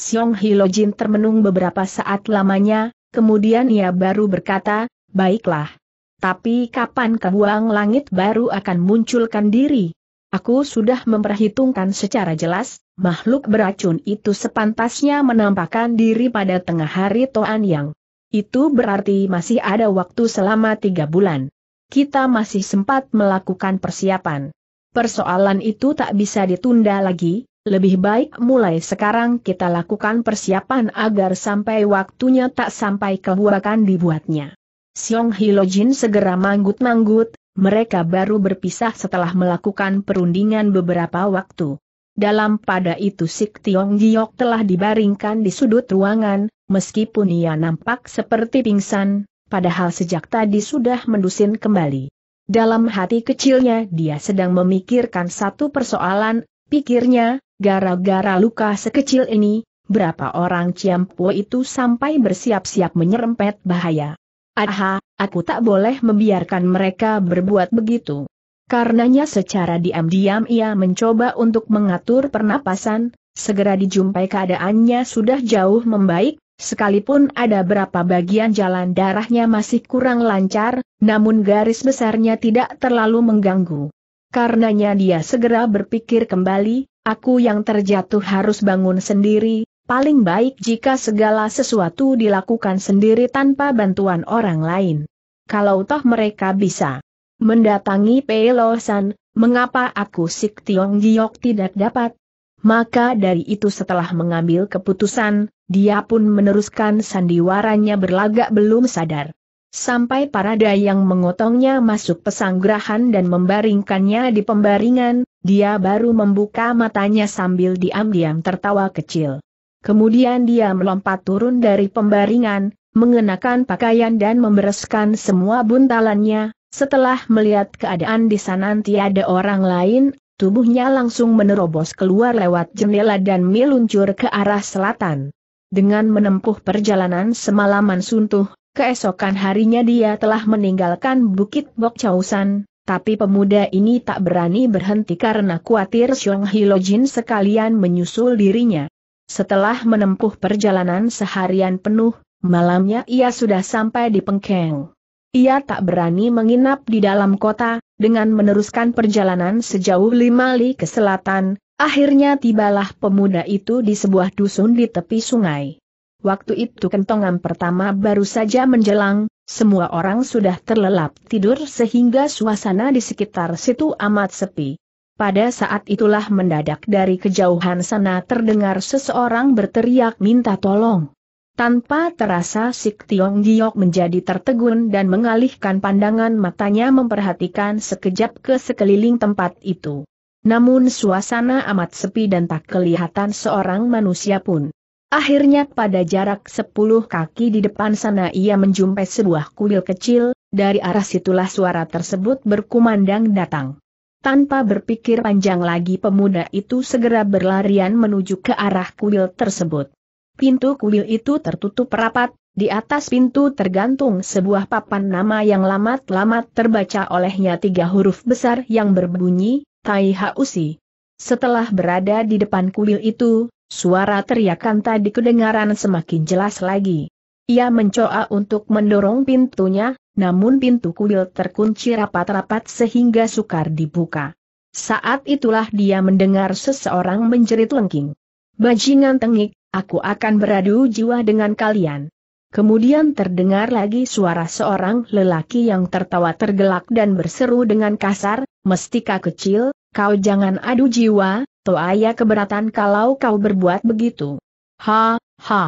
Speaker 1: Siong Hilojin termenung beberapa saat lamanya, Kemudian ia baru berkata, baiklah. Tapi kapan kebuang langit baru akan munculkan diri? Aku sudah memperhitungkan secara jelas, makhluk beracun itu sepantasnya menampakkan diri pada tengah hari Toan Yang. Itu berarti masih ada waktu selama tiga bulan. Kita masih sempat melakukan persiapan. Persoalan itu tak bisa ditunda lagi, lebih baik mulai sekarang kita lakukan persiapan agar sampai waktunya tak sampai kehuakan dibuatnya. Siong Hilojin segera manggut-manggut, mereka baru berpisah setelah melakukan perundingan beberapa waktu. Dalam pada itu Sik Tiong Giok telah dibaringkan di sudut ruangan, meskipun ia nampak seperti pingsan, padahal sejak tadi sudah mendusin kembali. Dalam hati kecilnya dia sedang memikirkan satu persoalan, Pikirnya, gara-gara luka sekecil ini, berapa orang Ciampo itu sampai bersiap-siap menyerempet bahaya. Aha, aku tak boleh membiarkan mereka berbuat begitu. Karenanya secara diam-diam ia mencoba untuk mengatur pernapasan, segera dijumpai keadaannya sudah jauh membaik, Sekalipun ada berapa bagian jalan darahnya masih kurang lancar, namun garis besarnya tidak terlalu mengganggu. Karenanya dia segera berpikir kembali, aku yang terjatuh harus bangun sendiri, paling baik jika segala sesuatu dilakukan sendiri tanpa bantuan orang lain. Kalau toh mereka bisa mendatangi Pelosan, mengapa aku Sik Tiong Giok tidak dapat? Maka dari itu setelah mengambil keputusan, dia pun meneruskan sandiwaranya berlagak belum sadar sampai para dayang mengotongnya masuk pesanggrahan dan membaringkannya di pembaringan, dia baru membuka matanya sambil diam-diam tertawa kecil. Kemudian dia melompat turun dari pembaringan, mengenakan pakaian dan membereskan semua buntalannya, setelah melihat keadaan di sana tiada orang lain, tubuhnya langsung menerobos keluar lewat jendela dan meluncur ke arah selatan. Dengan menempuh perjalanan semalaman suntuh, Keesokan harinya dia telah meninggalkan Bukit Bok Chausan, tapi pemuda ini tak berani berhenti karena khawatir Xiong Hilojin sekalian menyusul dirinya. Setelah menempuh perjalanan seharian penuh, malamnya ia sudah sampai di Pengkeng. Ia tak berani menginap di dalam kota, dengan meneruskan perjalanan sejauh lima li ke selatan, akhirnya tibalah pemuda itu di sebuah dusun di tepi sungai. Waktu itu kentongan pertama baru saja menjelang, semua orang sudah terlelap tidur sehingga suasana di sekitar situ amat sepi. Pada saat itulah mendadak dari kejauhan sana terdengar seseorang berteriak minta tolong. Tanpa terasa Sik Tiong Giok menjadi tertegun dan mengalihkan pandangan matanya memperhatikan sekejap ke sekeliling tempat itu. Namun suasana amat sepi dan tak kelihatan seorang manusia pun. Akhirnya pada jarak sepuluh kaki di depan sana ia menjumpai sebuah kuil kecil, dari arah situlah suara tersebut berkumandang datang. Tanpa berpikir panjang lagi pemuda itu segera berlarian menuju ke arah kuil tersebut. Pintu kuil itu tertutup rapat, di atas pintu tergantung sebuah papan nama yang lamat-lamat terbaca olehnya tiga huruf besar yang berbunyi, Tai Hausi. Setelah berada di depan kuil itu, suara teriakan tadi kedengaran semakin jelas lagi. Ia mencoba untuk mendorong pintunya, namun pintu kuil terkunci rapat-rapat sehingga sukar dibuka. Saat itulah dia mendengar seseorang menjerit lengking. Bajingan tengik, aku akan beradu jiwa dengan kalian. Kemudian terdengar lagi suara seorang lelaki yang tertawa tergelak dan berseru dengan kasar, Mestika kecil, kau jangan adu jiwa, ayah keberatan kalau kau berbuat begitu. Ha, ha.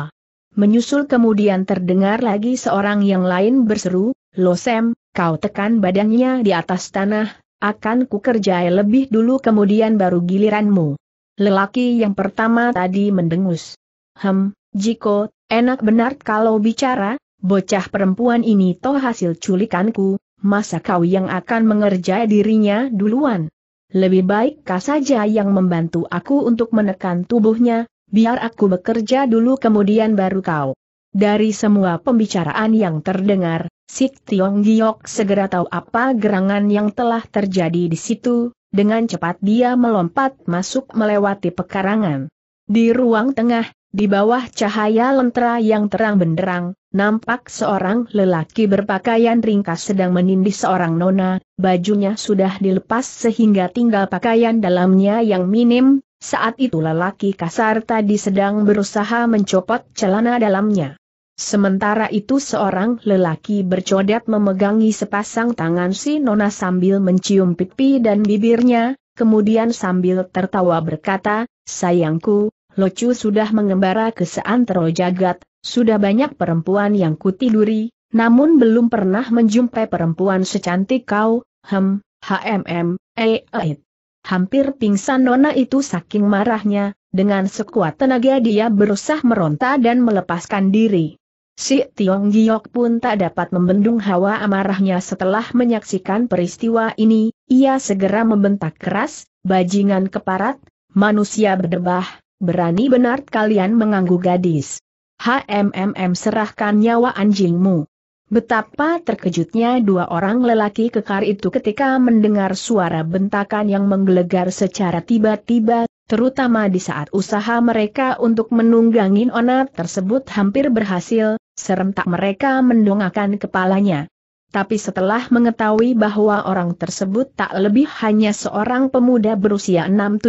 Speaker 1: Menyusul kemudian terdengar lagi seorang yang lain berseru, Losem, kau tekan badannya di atas tanah, akan ku kerjai lebih dulu kemudian baru giliranmu. Lelaki yang pertama tadi mendengus. Hem, Jiko, enak benar kalau bicara, bocah perempuan ini toh hasil culikanku, masa kau yang akan mengerjai dirinya duluan? Lebih baik kau saja yang membantu aku untuk menekan tubuhnya, biar aku bekerja dulu kemudian baru kau. Dari semua pembicaraan yang terdengar, Sik Tiong Giok segera tahu apa gerangan yang telah terjadi di situ, dengan cepat dia melompat masuk melewati pekarangan. Di ruang tengah, di bawah cahaya lentera yang terang benderang, nampak seorang lelaki berpakaian ringkas sedang menindih seorang nona, bajunya sudah dilepas sehingga tinggal pakaian dalamnya yang minim, saat itu lelaki kasar tadi sedang berusaha mencopot celana dalamnya. Sementara itu seorang lelaki bercodet memegangi sepasang tangan si Nona sambil mencium pipi dan bibirnya, kemudian sambil tertawa berkata, Sayangku, Locu sudah mengembara ke seantero jagat, sudah banyak perempuan yang kutiduri, namun belum pernah menjumpai perempuan secantik kau, hem, hmm, eh, eh. Hampir pingsan Nona itu saking marahnya, dengan sekuat tenaga dia berusaha meronta dan melepaskan diri. Si Tiong Giok pun tak dapat membendung hawa amarahnya setelah menyaksikan peristiwa ini, ia segera membentak keras, bajingan keparat, manusia berdebah, Berani benar kalian mengganggu gadis. HMMM serahkan nyawa anjingmu. Betapa terkejutnya dua orang lelaki kekar itu ketika mendengar suara bentakan yang menggelegar secara tiba-tiba, terutama di saat usaha mereka untuk menunggangin onat tersebut hampir berhasil, serentak mereka mendongakkan kepalanya. Tapi setelah mengetahui bahwa orang tersebut tak lebih hanya seorang pemuda berusia 6-17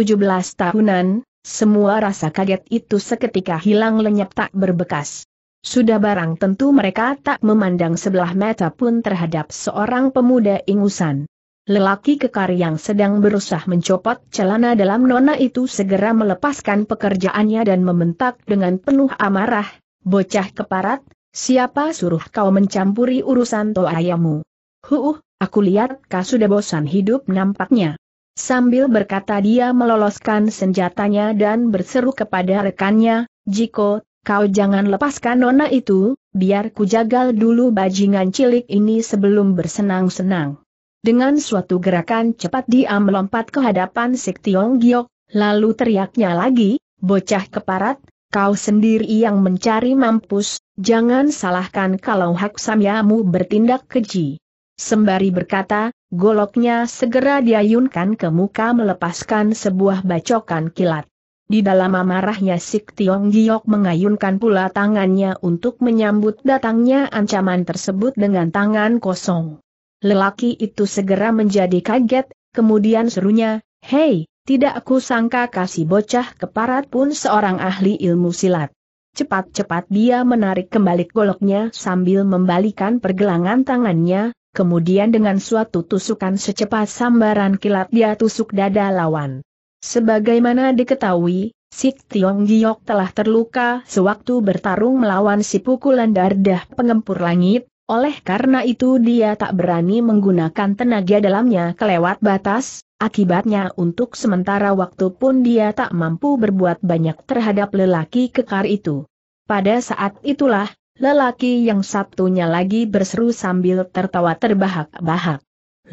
Speaker 1: tahunan, semua rasa kaget itu seketika hilang lenyap tak berbekas. Sudah barang tentu mereka tak memandang sebelah mata pun terhadap seorang pemuda ingusan. Lelaki kekar yang sedang berusaha mencopot celana dalam nona itu segera melepaskan pekerjaannya dan membentak dengan penuh amarah, bocah keparat, siapa suruh kau mencampuri urusan ayamu? Huh, uh, aku lihat kau sudah bosan hidup nampaknya. Sambil berkata dia meloloskan senjatanya dan berseru kepada rekannya, Jiko, kau jangan lepaskan nona itu, biar ku jagal dulu bajingan cilik ini sebelum bersenang-senang. Dengan suatu gerakan cepat dia melompat ke hadapan Sik Tiong Giok, lalu teriaknya lagi, bocah keparat, kau sendiri yang mencari mampus, jangan salahkan kalau hak samyamu bertindak keji. Sembari berkata, goloknya segera diayunkan ke muka melepaskan sebuah bacokan kilat. Di dalam amarahnya Sik Tiong Giok mengayunkan pula tangannya untuk menyambut datangnya ancaman tersebut dengan tangan kosong. Lelaki itu segera menjadi kaget, kemudian serunya, Hei, tidak aku sangka kasih bocah keparat pun seorang ahli ilmu silat. Cepat-cepat dia menarik kembali goloknya sambil membalikan pergelangan tangannya, kemudian dengan suatu tusukan secepat sambaran kilat dia tusuk dada lawan. Sebagaimana diketahui, Sik Tiong Giok telah terluka sewaktu bertarung melawan si pukulan dardah pengempur langit, oleh karena itu dia tak berani menggunakan tenaga dalamnya kelewat batas, akibatnya untuk sementara waktu pun dia tak mampu berbuat banyak terhadap lelaki kekar itu. Pada saat itulah, Lelaki yang satunya lagi berseru sambil tertawa terbahak-bahak.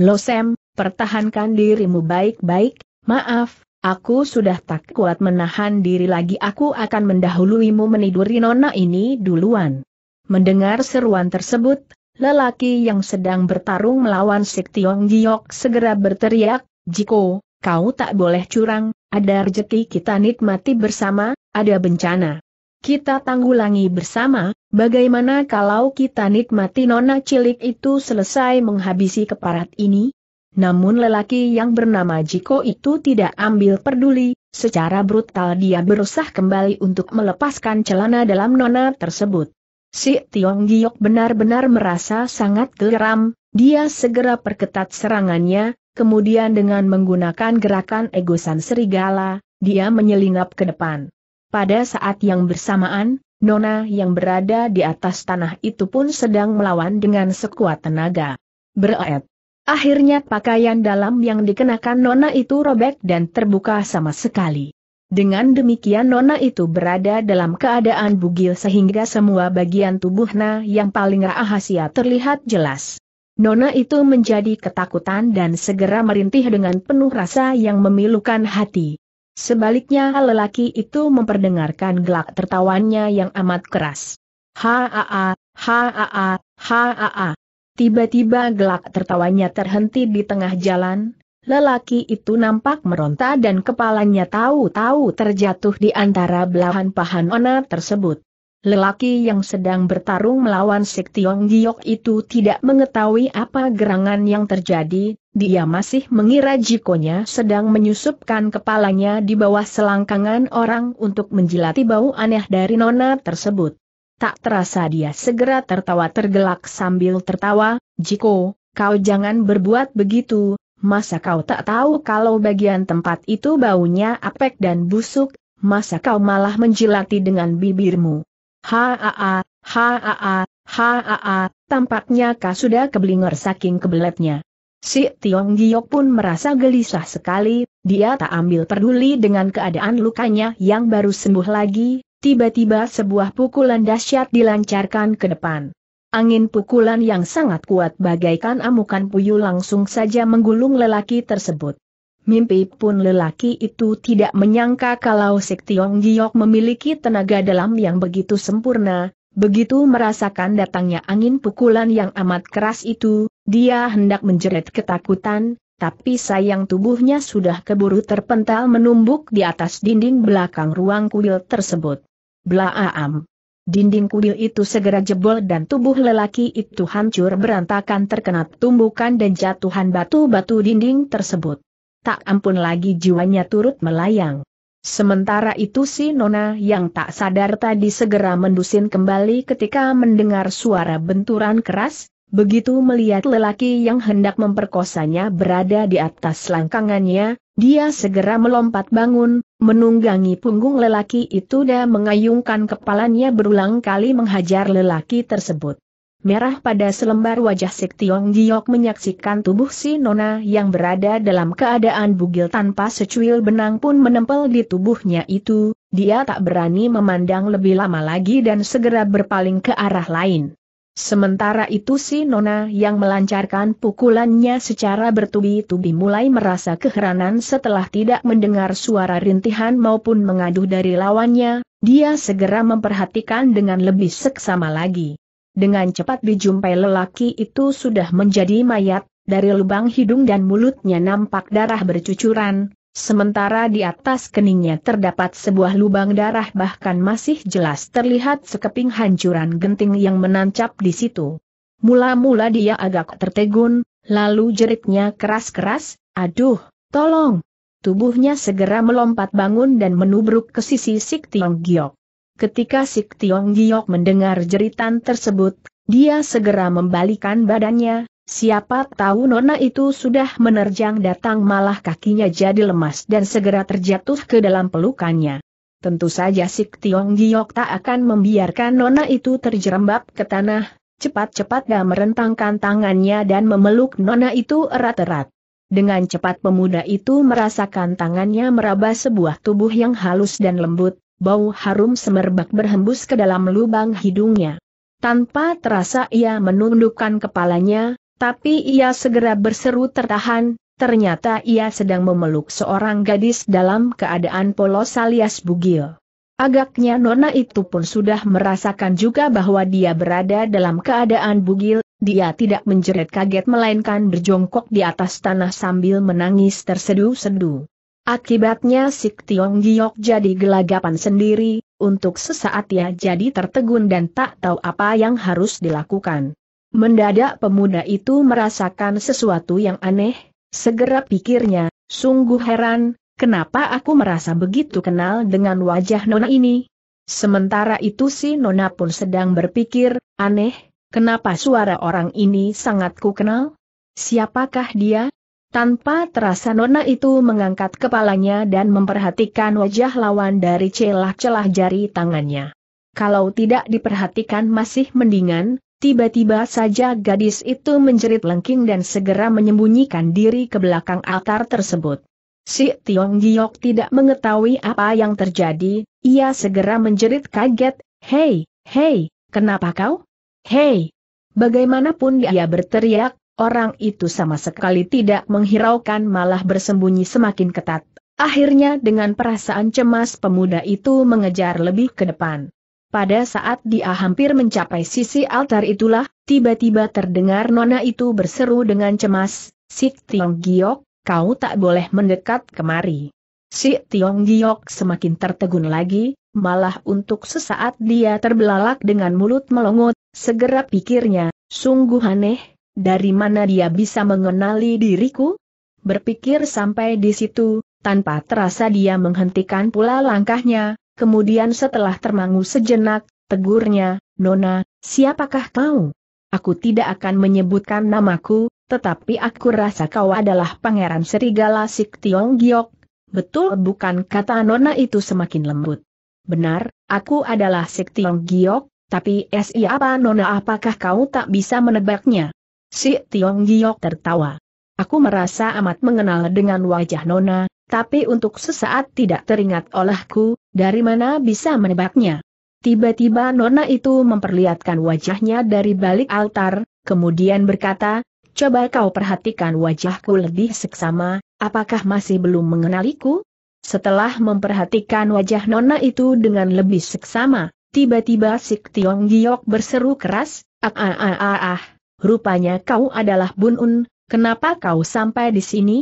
Speaker 1: Losem, pertahankan dirimu baik-baik, maaf, aku sudah tak kuat menahan diri lagi aku akan mendahuluimu meniduri nona ini duluan. Mendengar seruan tersebut, lelaki yang sedang bertarung melawan Sik Tiong Giok segera berteriak, Jiko, kau tak boleh curang, ada rejeki kita nikmati bersama, ada bencana kita tanggulangi bersama, bagaimana kalau kita nikmati nona cilik itu selesai menghabisi keparat ini? Namun lelaki yang bernama Jiko itu tidak ambil peduli, secara brutal dia berusaha kembali untuk melepaskan celana dalam nona tersebut. Si Tiong Giok benar-benar merasa sangat geram, dia segera perketat serangannya, kemudian dengan menggunakan gerakan egosan serigala, dia menyelingap ke depan. Pada saat yang bersamaan, Nona yang berada di atas tanah itu pun sedang melawan dengan sekuat tenaga. Beret. Akhirnya pakaian dalam yang dikenakan Nona itu robek dan terbuka sama sekali. Dengan demikian Nona itu berada dalam keadaan bugil sehingga semua bagian tubuhnya yang paling rahasia terlihat jelas. Nona itu menjadi ketakutan dan segera merintih dengan penuh rasa yang memilukan hati. Sebaliknya lelaki itu memperdengarkan gelak tertawanya yang amat keras. Haa, haa, haa. Tiba-tiba gelak tertawanya terhenti di tengah jalan, lelaki itu nampak meronta dan kepalanya tahu-tahu terjatuh di antara belahan pahan Ona tersebut. Lelaki yang sedang bertarung melawan Sektiong Giok itu tidak mengetahui apa gerangan yang terjadi, dia masih mengira jikonya sedang menyusupkan kepalanya di bawah selangkangan orang untuk menjilati bau aneh dari nona tersebut. Tak terasa dia segera tertawa tergelak sambil tertawa, Jiko, kau jangan berbuat begitu, masa kau tak tahu kalau bagian tempat itu baunya apek dan busuk, masa kau malah menjilati dengan bibirmu. Haa, haa, haa, tampaknya kau sudah keblinger saking kebeletnya. Si Tiong Giok pun merasa gelisah sekali, dia tak ambil peduli dengan keadaan lukanya yang baru sembuh lagi, tiba-tiba sebuah pukulan dahsyat dilancarkan ke depan. Angin pukulan yang sangat kuat bagaikan amukan puyuh langsung saja menggulung lelaki tersebut. Mimpi pun lelaki itu tidak menyangka kalau Sektiong Giok memiliki tenaga dalam yang begitu sempurna, begitu merasakan datangnya angin pukulan yang amat keras itu, dia hendak menjerit ketakutan, tapi sayang tubuhnya sudah keburu terpental menumbuk di atas dinding belakang ruang kuil tersebut. Blaaam. Dinding kuil itu segera jebol dan tubuh lelaki itu hancur berantakan terkena tumbukan dan jatuhan batu-batu dinding tersebut tak ampun lagi jiwanya turut melayang. Sementara itu si Nona yang tak sadar tadi segera mendusin kembali ketika mendengar suara benturan keras, begitu melihat lelaki yang hendak memperkosanya berada di atas langkangannya, dia segera melompat bangun, menunggangi punggung lelaki itu dan mengayungkan kepalanya berulang kali menghajar lelaki tersebut merah pada selembar wajah Sik Tiong Giok menyaksikan tubuh si Nona yang berada dalam keadaan bugil tanpa secuil benang pun menempel di tubuhnya itu, dia tak berani memandang lebih lama lagi dan segera berpaling ke arah lain. Sementara itu si Nona yang melancarkan pukulannya secara bertubi-tubi mulai merasa keheranan setelah tidak mendengar suara rintihan maupun mengaduh dari lawannya, dia segera memperhatikan dengan lebih seksama lagi. Dengan cepat dijumpai lelaki itu sudah menjadi mayat, dari lubang hidung dan mulutnya nampak darah bercucuran, sementara di atas keningnya terdapat sebuah lubang darah bahkan masih jelas terlihat sekeping hancuran genting yang menancap di situ. Mula-mula dia agak tertegun, lalu jeritnya keras-keras, aduh, tolong. Tubuhnya segera melompat bangun dan menubruk ke sisi Sik Tiong Giok. Ketika Sik Tiong Giok mendengar jeritan tersebut, dia segera membalikan badannya, siapa tahu nona itu sudah menerjang datang malah kakinya jadi lemas dan segera terjatuh ke dalam pelukannya. Tentu saja Sik Tiong Giok tak akan membiarkan nona itu terjerembab ke tanah, cepat-cepat dia merentangkan tangannya dan memeluk nona itu erat-erat. Dengan cepat pemuda itu merasakan tangannya meraba sebuah tubuh yang halus dan lembut, bau harum semerbak berhembus ke dalam lubang hidungnya. Tanpa terasa ia menundukkan kepalanya, tapi ia segera berseru tertahan, ternyata ia sedang memeluk seorang gadis dalam keadaan polos alias bugil. Agaknya Nona itu pun sudah merasakan juga bahwa dia berada dalam keadaan bugil, dia tidak menjerit kaget melainkan berjongkok di atas tanah sambil menangis terseduh-seduh. Akibatnya Sik Tiong Giok jadi gelagapan sendiri, untuk sesaat ia jadi tertegun dan tak tahu apa yang harus dilakukan. Mendadak pemuda itu merasakan sesuatu yang aneh, segera pikirnya, sungguh heran, kenapa aku merasa begitu kenal dengan wajah Nona ini? Sementara itu si Nona pun sedang berpikir, aneh, kenapa suara orang ini sangat ku kenal? Siapakah dia? Tanpa terasa Nona itu mengangkat kepalanya dan memperhatikan wajah lawan dari celah-celah jari tangannya. Kalau tidak diperhatikan masih mendingan, tiba-tiba saja gadis itu menjerit lengking dan segera menyembunyikan diri ke belakang altar tersebut. Si Tiong Giok tidak mengetahui apa yang terjadi, ia segera menjerit kaget, Hei, hei, kenapa kau? Hei! Bagaimanapun dia berteriak, Orang itu sama sekali tidak menghiraukan malah bersembunyi semakin ketat. Akhirnya dengan perasaan cemas pemuda itu mengejar lebih ke depan. Pada saat dia hampir mencapai sisi altar itulah, tiba-tiba terdengar nona itu berseru dengan cemas, Si Tiong Giok, kau tak boleh mendekat kemari. Si Tiong Giok semakin tertegun lagi, malah untuk sesaat dia terbelalak dengan mulut melongot, segera pikirnya, sungguh aneh, dari mana dia bisa mengenali diriku? Berpikir sampai di situ, tanpa terasa dia menghentikan pula langkahnya, kemudian setelah termangu sejenak, tegurnya, Nona, siapakah kau? Aku tidak akan menyebutkan namaku, tetapi aku rasa kau adalah Pangeran Serigala Sik Tiong Giok. Betul bukan kata Nona itu semakin lembut. Benar, aku adalah Sik Tiong Giok, tapi siapa iya Nona apakah kau tak bisa menebaknya? Si Tiong Giok tertawa. Aku merasa amat mengenal dengan wajah Nona, tapi untuk sesaat tidak teringat olehku. dari mana bisa menebaknya. Tiba-tiba Nona itu memperlihatkan wajahnya dari balik altar, kemudian berkata, Coba kau perhatikan wajahku lebih seksama, apakah masih belum mengenaliku? Setelah memperhatikan wajah Nona itu dengan lebih seksama, tiba-tiba Sik Tiong Giok berseru keras, ah ah ah ah ah rupanya kau adalah Bunun, kenapa kau sampai di sini?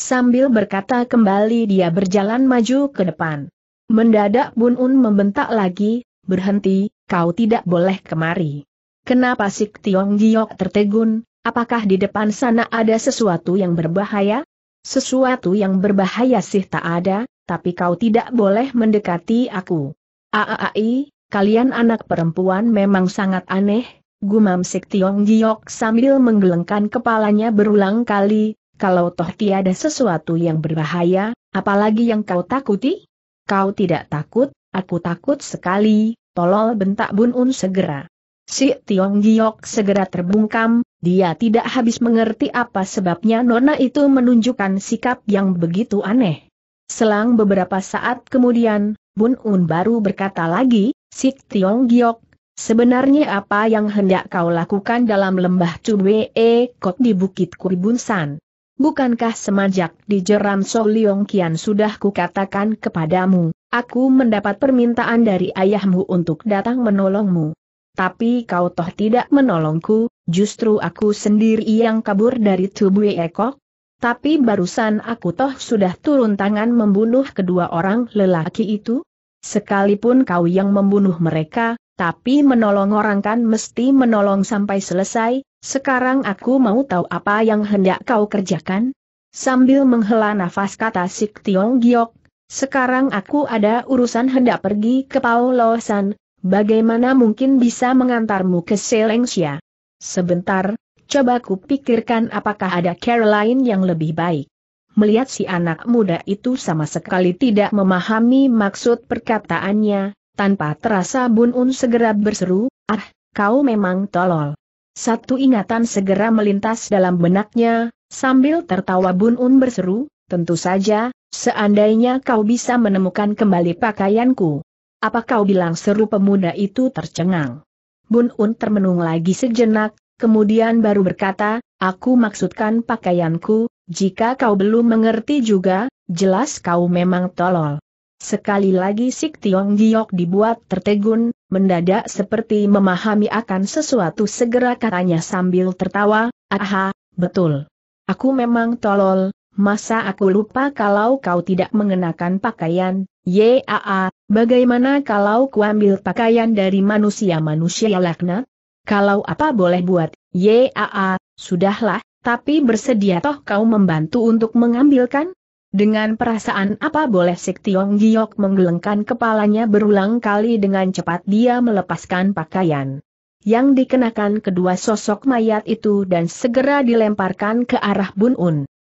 Speaker 1: Sambil berkata kembali dia berjalan maju ke depan. Mendadak Bunun membentak lagi, berhenti, kau tidak boleh kemari. Kenapa Sik Tiong Giok tertegun, apakah di depan sana ada sesuatu yang berbahaya? Sesuatu yang berbahaya sih tak ada, tapi kau tidak boleh mendekati aku. Aai, kalian anak perempuan memang sangat aneh, Gumam Sik Tiong Giok sambil menggelengkan kepalanya berulang kali, kalau toh tiada sesuatu yang berbahaya, apalagi yang kau takuti? Kau tidak takut, aku takut sekali, tolol bentak Bun Un segera. Si Tiong Giok segera terbungkam, dia tidak habis mengerti apa sebabnya Nona itu menunjukkan sikap yang begitu aneh. Selang beberapa saat kemudian, Bun Un baru berkata lagi, Si Tiong Giok, Sebenarnya apa yang hendak kau lakukan dalam lembah Chubwe eh, Kok di Bukit Kuribunsan? Bukankah semajak di jeram So Liong Kian sudah kukatakan kepadamu, aku mendapat permintaan dari ayahmu untuk datang menolongmu. Tapi kau toh tidak menolongku, justru aku sendiri yang kabur dari tubuh eh, ekok. Tapi barusan aku toh sudah turun tangan membunuh kedua orang lelaki itu. Sekalipun kau yang membunuh mereka, tapi menolong orang kan mesti menolong sampai selesai, sekarang aku mau tahu apa yang hendak kau kerjakan? Sambil menghela nafas kata Sik Tiong Giok, sekarang aku ada urusan hendak pergi ke Paulosan, bagaimana mungkin bisa mengantarmu ke Selengsia? Sebentar, coba ku pikirkan apakah ada Caroline yang lebih baik. Melihat si anak muda itu sama sekali tidak memahami maksud perkataannya, tanpa terasa Bun Un segera berseru, ah, kau memang tolol. Satu ingatan segera melintas dalam benaknya, sambil tertawa Bun Un berseru, tentu saja, seandainya kau bisa menemukan kembali pakaianku. Apa kau bilang seru pemuda itu tercengang? Bun Un termenung lagi sejenak, kemudian baru berkata, aku maksudkan pakaianku, jika kau belum mengerti juga, jelas kau memang tolol. Sekali lagi Sik Tiong Giok dibuat tertegun, mendadak seperti memahami akan sesuatu segera katanya sambil tertawa, aha, betul. Aku memang tolol, masa aku lupa kalau kau tidak mengenakan pakaian, yaa, bagaimana kalau kuambil pakaian dari manusia-manusia laknat? Kalau apa boleh buat, yaa, sudahlah, tapi bersedia toh kau membantu untuk mengambilkan? Dengan perasaan apa boleh Sik Tiong Giok menggelengkan kepalanya berulang kali dengan cepat dia melepaskan pakaian yang dikenakan kedua sosok mayat itu dan segera dilemparkan ke arah Bun Un.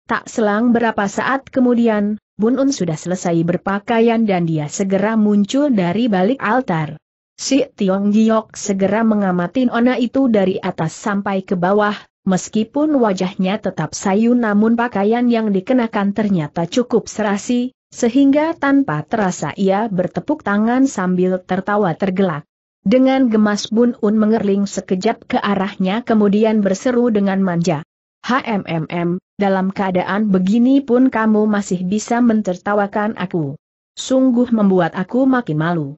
Speaker 1: Tak selang berapa saat kemudian, Bun Un sudah selesai berpakaian dan dia segera muncul dari balik altar. Si Tiong Giok segera mengamati ona itu dari atas sampai ke bawah, meskipun wajahnya tetap sayu namun pakaian yang dikenakan ternyata cukup serasi, sehingga tanpa terasa ia bertepuk tangan sambil tertawa tergelak. Dengan gemas Bun Un mengerling sekejap ke arahnya kemudian berseru dengan manja. HMMM, dalam keadaan begini pun kamu masih bisa mentertawakan aku. Sungguh membuat aku makin malu.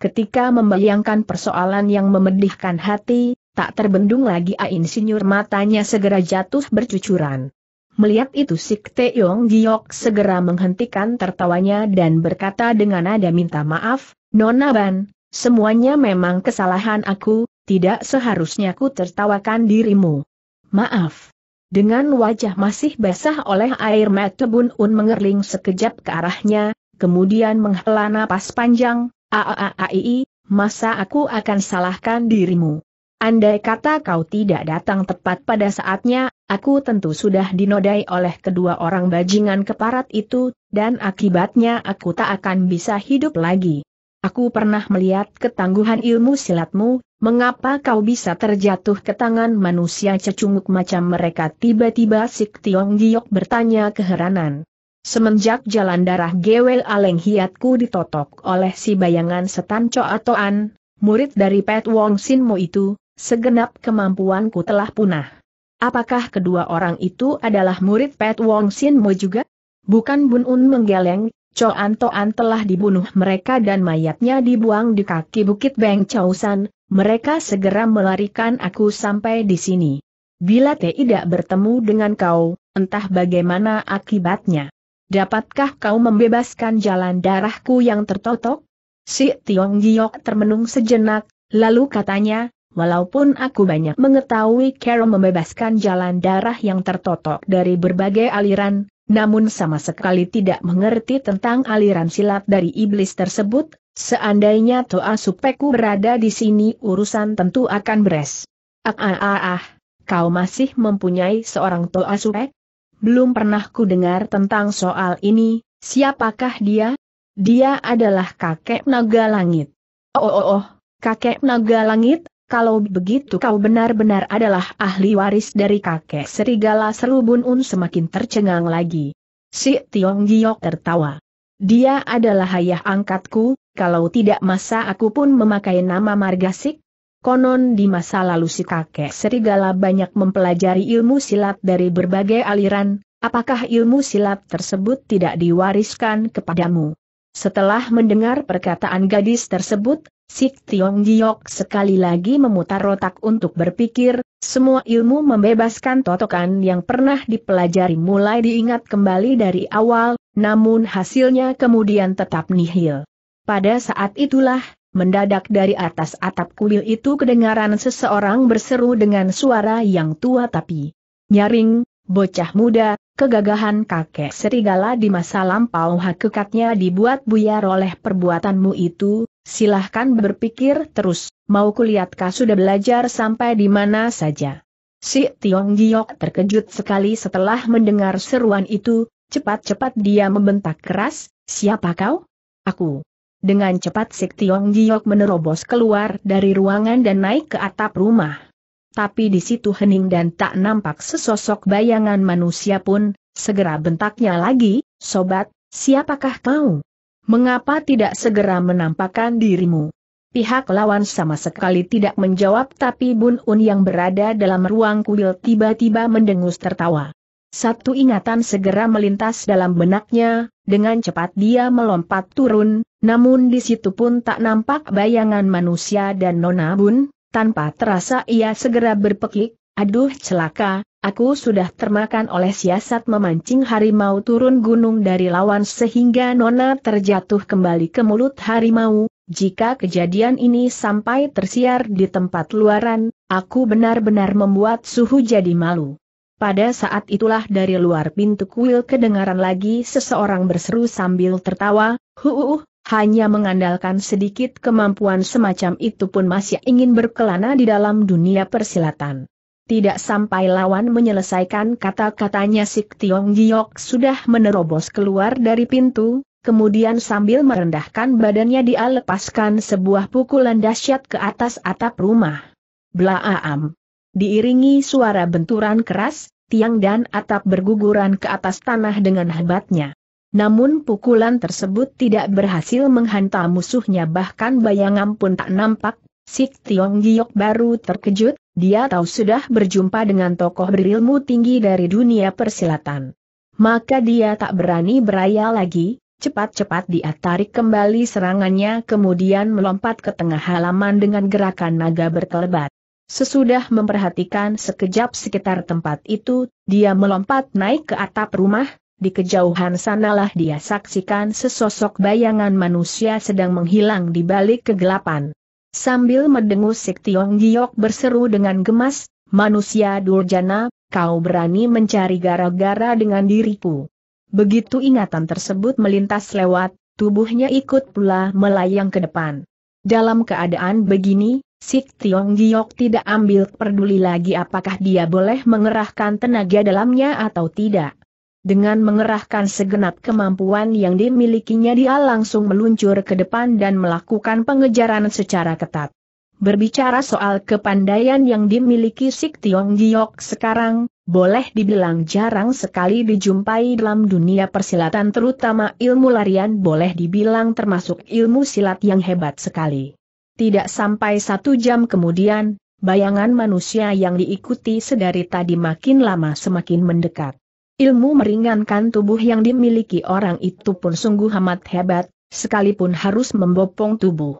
Speaker 1: Ketika membayangkan persoalan yang memedihkan hati, Tak terbendung lagi insinyur matanya segera jatuh bercucuran. Melihat itu Sik Te Yong Giok segera menghentikan tertawanya dan berkata dengan nada minta maaf, Nona Ban, semuanya memang kesalahan aku, tidak seharusnya ku tertawakan dirimu. Maaf. Dengan wajah masih basah oleh air mata Bun Un mengerling sekejap ke arahnya, kemudian menghela napas panjang, aaaai, masa aku akan salahkan dirimu. Andai kata kau tidak datang tepat pada saatnya, aku tentu sudah dinodai oleh kedua orang bajingan keparat itu, dan akibatnya aku tak akan bisa hidup lagi. Aku pernah melihat ketangguhan ilmu silatmu, mengapa kau bisa terjatuh ke tangan manusia cecunguk macam mereka tiba-tiba Sik Tiong Giok bertanya keheranan. Semenjak jalan darah Gewel Aleng Hiatku ditotok oleh si bayangan setan Coatoan, murid dari Pet Wong Sinmo itu, segenap kemampuanku telah punah. Apakah kedua orang itu adalah murid Pet Wong Sin Mo juga? Bukan Bun Un menggeleng, Cho An To An telah dibunuh mereka dan mayatnya dibuang di kaki bukit Beng Chausan, mereka segera melarikan aku sampai di sini. Bila tidak bertemu dengan kau, entah bagaimana akibatnya. Dapatkah kau membebaskan jalan darahku yang tertotok? Si Tiong Giok termenung sejenak, lalu katanya, Walaupun aku banyak mengetahui Carol membebaskan jalan darah yang tertotok dari berbagai aliran, namun sama sekali tidak mengerti tentang aliran silat dari iblis tersebut, seandainya Toa Supeku berada di sini urusan tentu akan beres. Ah ah ah ah, kau masih mempunyai seorang Toa Supek? Belum pernah ku dengar tentang soal ini, siapakah dia? Dia adalah kakek naga langit. Oh oh oh, oh. kakek naga langit kalau begitu kau benar-benar adalah ahli waris dari kakek serigala seru Bun Un semakin tercengang lagi. Si Tiong Giok tertawa. Dia adalah ayah angkatku, kalau tidak masa aku pun memakai nama Margasik? Konon di masa lalu si kakek serigala banyak mempelajari ilmu silat dari berbagai aliran, apakah ilmu silat tersebut tidak diwariskan kepadamu? Setelah mendengar perkataan gadis tersebut, Sik Tiong Giok sekali lagi memutar otak untuk berpikir, semua ilmu membebaskan totokan yang pernah dipelajari mulai diingat kembali dari awal, namun hasilnya kemudian tetap nihil. Pada saat itulah, mendadak dari atas atap kuil itu kedengaran seseorang berseru dengan suara yang tua tapi nyaring, bocah muda, kegagahan kakek serigala di masa lampau hakikatnya dibuat buyar oleh perbuatanmu itu, Silahkan berpikir terus, mau kulihatkah sudah belajar sampai di mana saja. Si Tiong Giok terkejut sekali setelah mendengar seruan itu, cepat-cepat dia membentak keras, siapa kau? Aku. Dengan cepat Si Tiong Giok menerobos keluar dari ruangan dan naik ke atap rumah. Tapi di situ hening dan tak nampak sesosok bayangan manusia pun, segera bentaknya lagi, sobat, siapakah kau? Mengapa tidak segera menampakkan dirimu? Pihak lawan sama sekali tidak menjawab tapi Bun Un yang berada dalam ruang kuil tiba-tiba mendengus tertawa. Satu ingatan segera melintas dalam benaknya, dengan cepat dia melompat turun, namun di situ pun tak nampak bayangan manusia dan Nona Bun, tanpa terasa ia segera berpekik, aduh celaka, Aku sudah termakan oleh siasat memancing harimau turun gunung dari lawan sehingga Nona terjatuh kembali ke mulut harimau. Jika kejadian ini sampai tersiar di tempat luaran, aku benar-benar membuat suhu jadi malu. Pada saat itulah dari luar pintu kuil kedengaran lagi seseorang berseru sambil tertawa, huuuh, hanya mengandalkan sedikit kemampuan semacam itu pun masih ingin berkelana di dalam dunia persilatan. Tidak sampai lawan menyelesaikan kata-katanya Sik Tiong Giok sudah menerobos keluar dari pintu, kemudian sambil merendahkan badannya dia lepaskan sebuah pukulan dahsyat ke atas atap rumah. Blaaam. Diiringi suara benturan keras, tiang dan atap berguguran ke atas tanah dengan hebatnya. Namun pukulan tersebut tidak berhasil menghantam musuhnya bahkan bayangan pun tak nampak, Sik Tiong Giok baru terkejut, dia tahu sudah berjumpa dengan tokoh berilmu tinggi dari dunia persilatan. Maka dia tak berani beraya lagi, cepat-cepat dia tarik kembali serangannya kemudian melompat ke tengah halaman dengan gerakan naga berkelebat. Sesudah memperhatikan sekejap sekitar tempat itu, dia melompat naik ke atap rumah, di kejauhan sanalah dia saksikan sesosok bayangan manusia sedang menghilang di balik kegelapan. Sambil mendengus Sik Tiong Giok berseru dengan gemas, manusia durjana, kau berani mencari gara-gara dengan diriku. Begitu ingatan tersebut melintas lewat, tubuhnya ikut pula melayang ke depan. Dalam keadaan begini, Sik Tiong Giok tidak ambil peduli lagi apakah dia boleh mengerahkan tenaga dalamnya atau tidak. Dengan mengerahkan segenap kemampuan yang dimilikinya dia langsung meluncur ke depan dan melakukan pengejaran secara ketat. Berbicara soal kepandaian yang dimiliki Sik Tiong Giok sekarang, boleh dibilang jarang sekali dijumpai dalam dunia persilatan terutama ilmu larian boleh dibilang termasuk ilmu silat yang hebat sekali. Tidak sampai satu jam kemudian, bayangan manusia yang diikuti sedari tadi makin lama semakin mendekat. Ilmu meringankan tubuh yang dimiliki orang itu pun sungguh amat hebat, sekalipun harus membopong tubuh.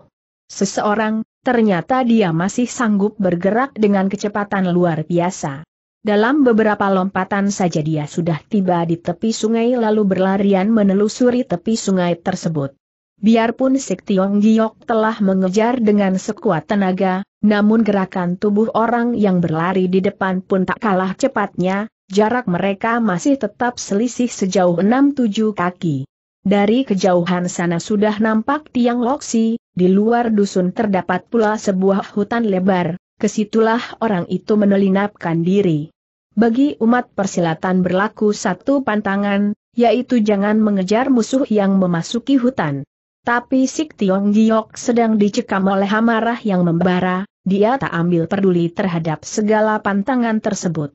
Speaker 1: Seseorang, ternyata dia masih sanggup bergerak dengan kecepatan luar biasa. Dalam beberapa lompatan saja dia sudah tiba di tepi sungai lalu berlarian menelusuri tepi sungai tersebut. Biarpun Sik Tiong Giok telah mengejar dengan sekuat tenaga, namun gerakan tubuh orang yang berlari di depan pun tak kalah cepatnya, jarak mereka masih tetap selisih sejauh 6-7 kaki. Dari kejauhan sana sudah nampak tiang loksi, di luar dusun terdapat pula sebuah hutan lebar, kesitulah orang itu menelinapkan diri. Bagi umat persilatan berlaku satu pantangan, yaitu jangan mengejar musuh yang memasuki hutan. Tapi Sik Tiong Giok sedang dicekam oleh amarah yang membara, dia tak ambil peduli terhadap segala pantangan tersebut.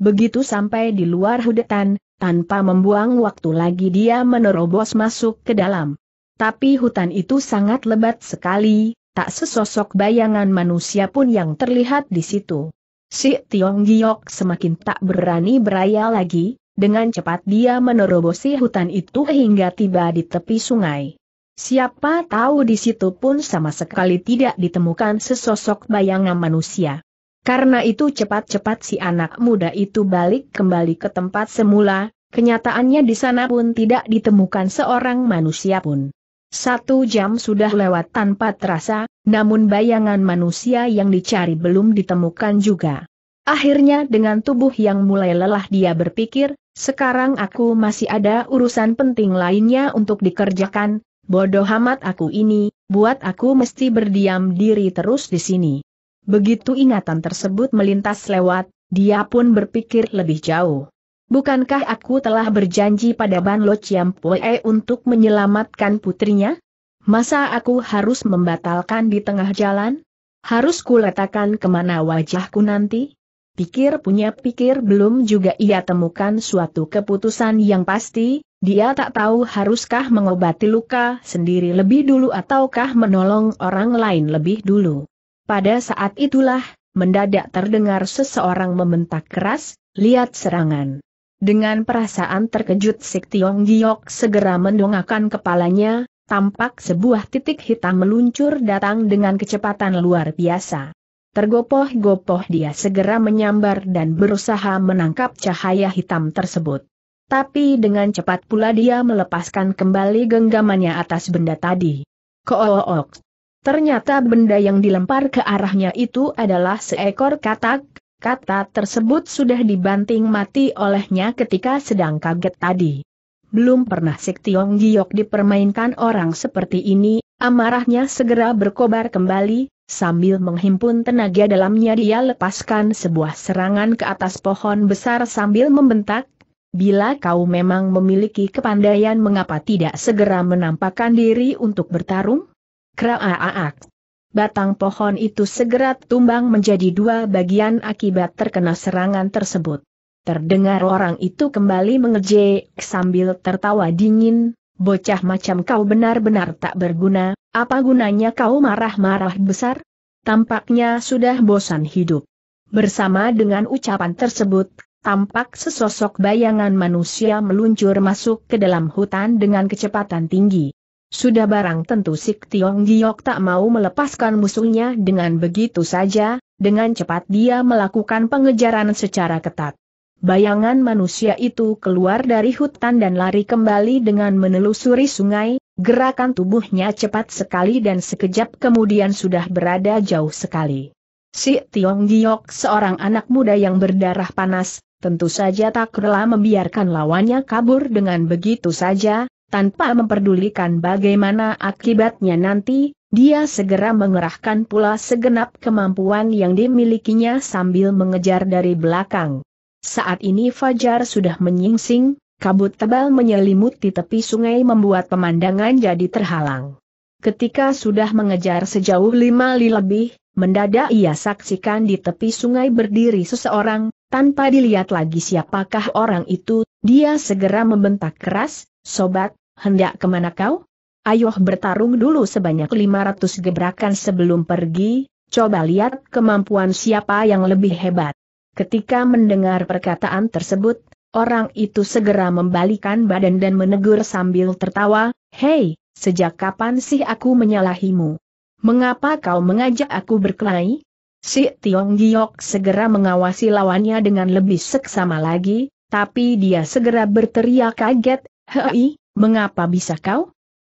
Speaker 1: Begitu sampai di luar hudetan, tanpa membuang waktu lagi dia menerobos masuk ke dalam. Tapi hutan itu sangat lebat sekali, tak sesosok bayangan manusia pun yang terlihat di situ. Si Tiong Giok semakin tak berani beraya lagi, dengan cepat dia menerobosi hutan itu hingga tiba di tepi sungai. Siapa tahu di situ pun sama sekali tidak ditemukan sesosok bayangan manusia. Karena itu cepat-cepat si anak muda itu balik kembali ke tempat semula, kenyataannya di sana pun tidak ditemukan seorang manusia pun. Satu jam sudah lewat tanpa terasa, namun bayangan manusia yang dicari belum ditemukan juga. Akhirnya dengan tubuh yang mulai lelah dia berpikir, sekarang aku masih ada urusan penting lainnya untuk dikerjakan, bodoh amat aku ini, buat aku mesti berdiam diri terus di sini. Begitu ingatan tersebut melintas lewat, dia pun berpikir lebih jauh. Bukankah aku telah berjanji pada Ban Lo Chiam Pue untuk menyelamatkan putrinya? Masa aku harus membatalkan di tengah jalan? Harus kuletakkan kemana wajahku nanti? Pikir punya pikir belum juga ia temukan suatu keputusan yang pasti, dia tak tahu haruskah mengobati luka sendiri lebih dulu ataukah menolong orang lain lebih dulu. Pada saat itulah, mendadak terdengar seseorang membentak keras, lihat serangan. Dengan perasaan terkejut Sik Tiong Giok segera mendongakkan kepalanya, tampak sebuah titik hitam meluncur datang dengan kecepatan luar biasa. Tergopoh-gopoh dia segera menyambar dan berusaha menangkap cahaya hitam tersebut. Tapi dengan cepat pula dia melepaskan kembali genggamannya atas benda tadi. Kook! Ternyata benda yang dilempar ke arahnya itu adalah seekor katak, kata tersebut sudah dibanting mati olehnya ketika sedang kaget tadi. Belum pernah Sik Tiong Giok dipermainkan orang seperti ini, amarahnya segera berkobar kembali, sambil menghimpun tenaga dalamnya dia lepaskan sebuah serangan ke atas pohon besar sambil membentak, Bila kau memang memiliki kepandaian mengapa tidak segera menampakkan diri untuk bertarung? Kraaak. Batang pohon itu segera tumbang menjadi dua bagian akibat terkena serangan tersebut. Terdengar orang itu kembali mengejek sambil tertawa dingin, bocah macam kau benar-benar tak berguna, apa gunanya kau marah-marah besar? Tampaknya sudah bosan hidup. Bersama dengan ucapan tersebut, tampak sesosok bayangan manusia meluncur masuk ke dalam hutan dengan kecepatan tinggi. Sudah barang tentu Sik Tiong Giok tak mau melepaskan musuhnya dengan begitu saja, dengan cepat dia melakukan pengejaran secara ketat. Bayangan manusia itu keluar dari hutan dan lari kembali dengan menelusuri sungai, gerakan tubuhnya cepat sekali dan sekejap kemudian sudah berada jauh sekali. Si Tiong Giok seorang anak muda yang berdarah panas, tentu saja tak rela membiarkan lawannya kabur dengan begitu saja, tanpa memperdulikan bagaimana akibatnya nanti, dia segera mengerahkan pula segenap kemampuan yang dimilikinya sambil mengejar dari belakang. Saat ini Fajar sudah menyingsing, kabut tebal menyelimuti tepi sungai membuat pemandangan jadi terhalang. Ketika sudah mengejar sejauh lima li lebih, mendadak ia saksikan di tepi sungai berdiri seseorang, tanpa dilihat lagi siapakah orang itu, dia segera membentak keras, Sobat, hendak kemana kau? Ayoh bertarung dulu sebanyak 500 gebrakan sebelum pergi, coba lihat kemampuan siapa yang lebih hebat. Ketika mendengar perkataan tersebut, orang itu segera membalikan badan dan menegur sambil tertawa, Hei, sejak kapan sih aku menyalahimu? Mengapa kau mengajak aku berkelahi? Si Tiong Giok segera mengawasi lawannya dengan lebih seksama lagi, tapi dia segera berteriak kaget, Hei, Mengapa bisa kau?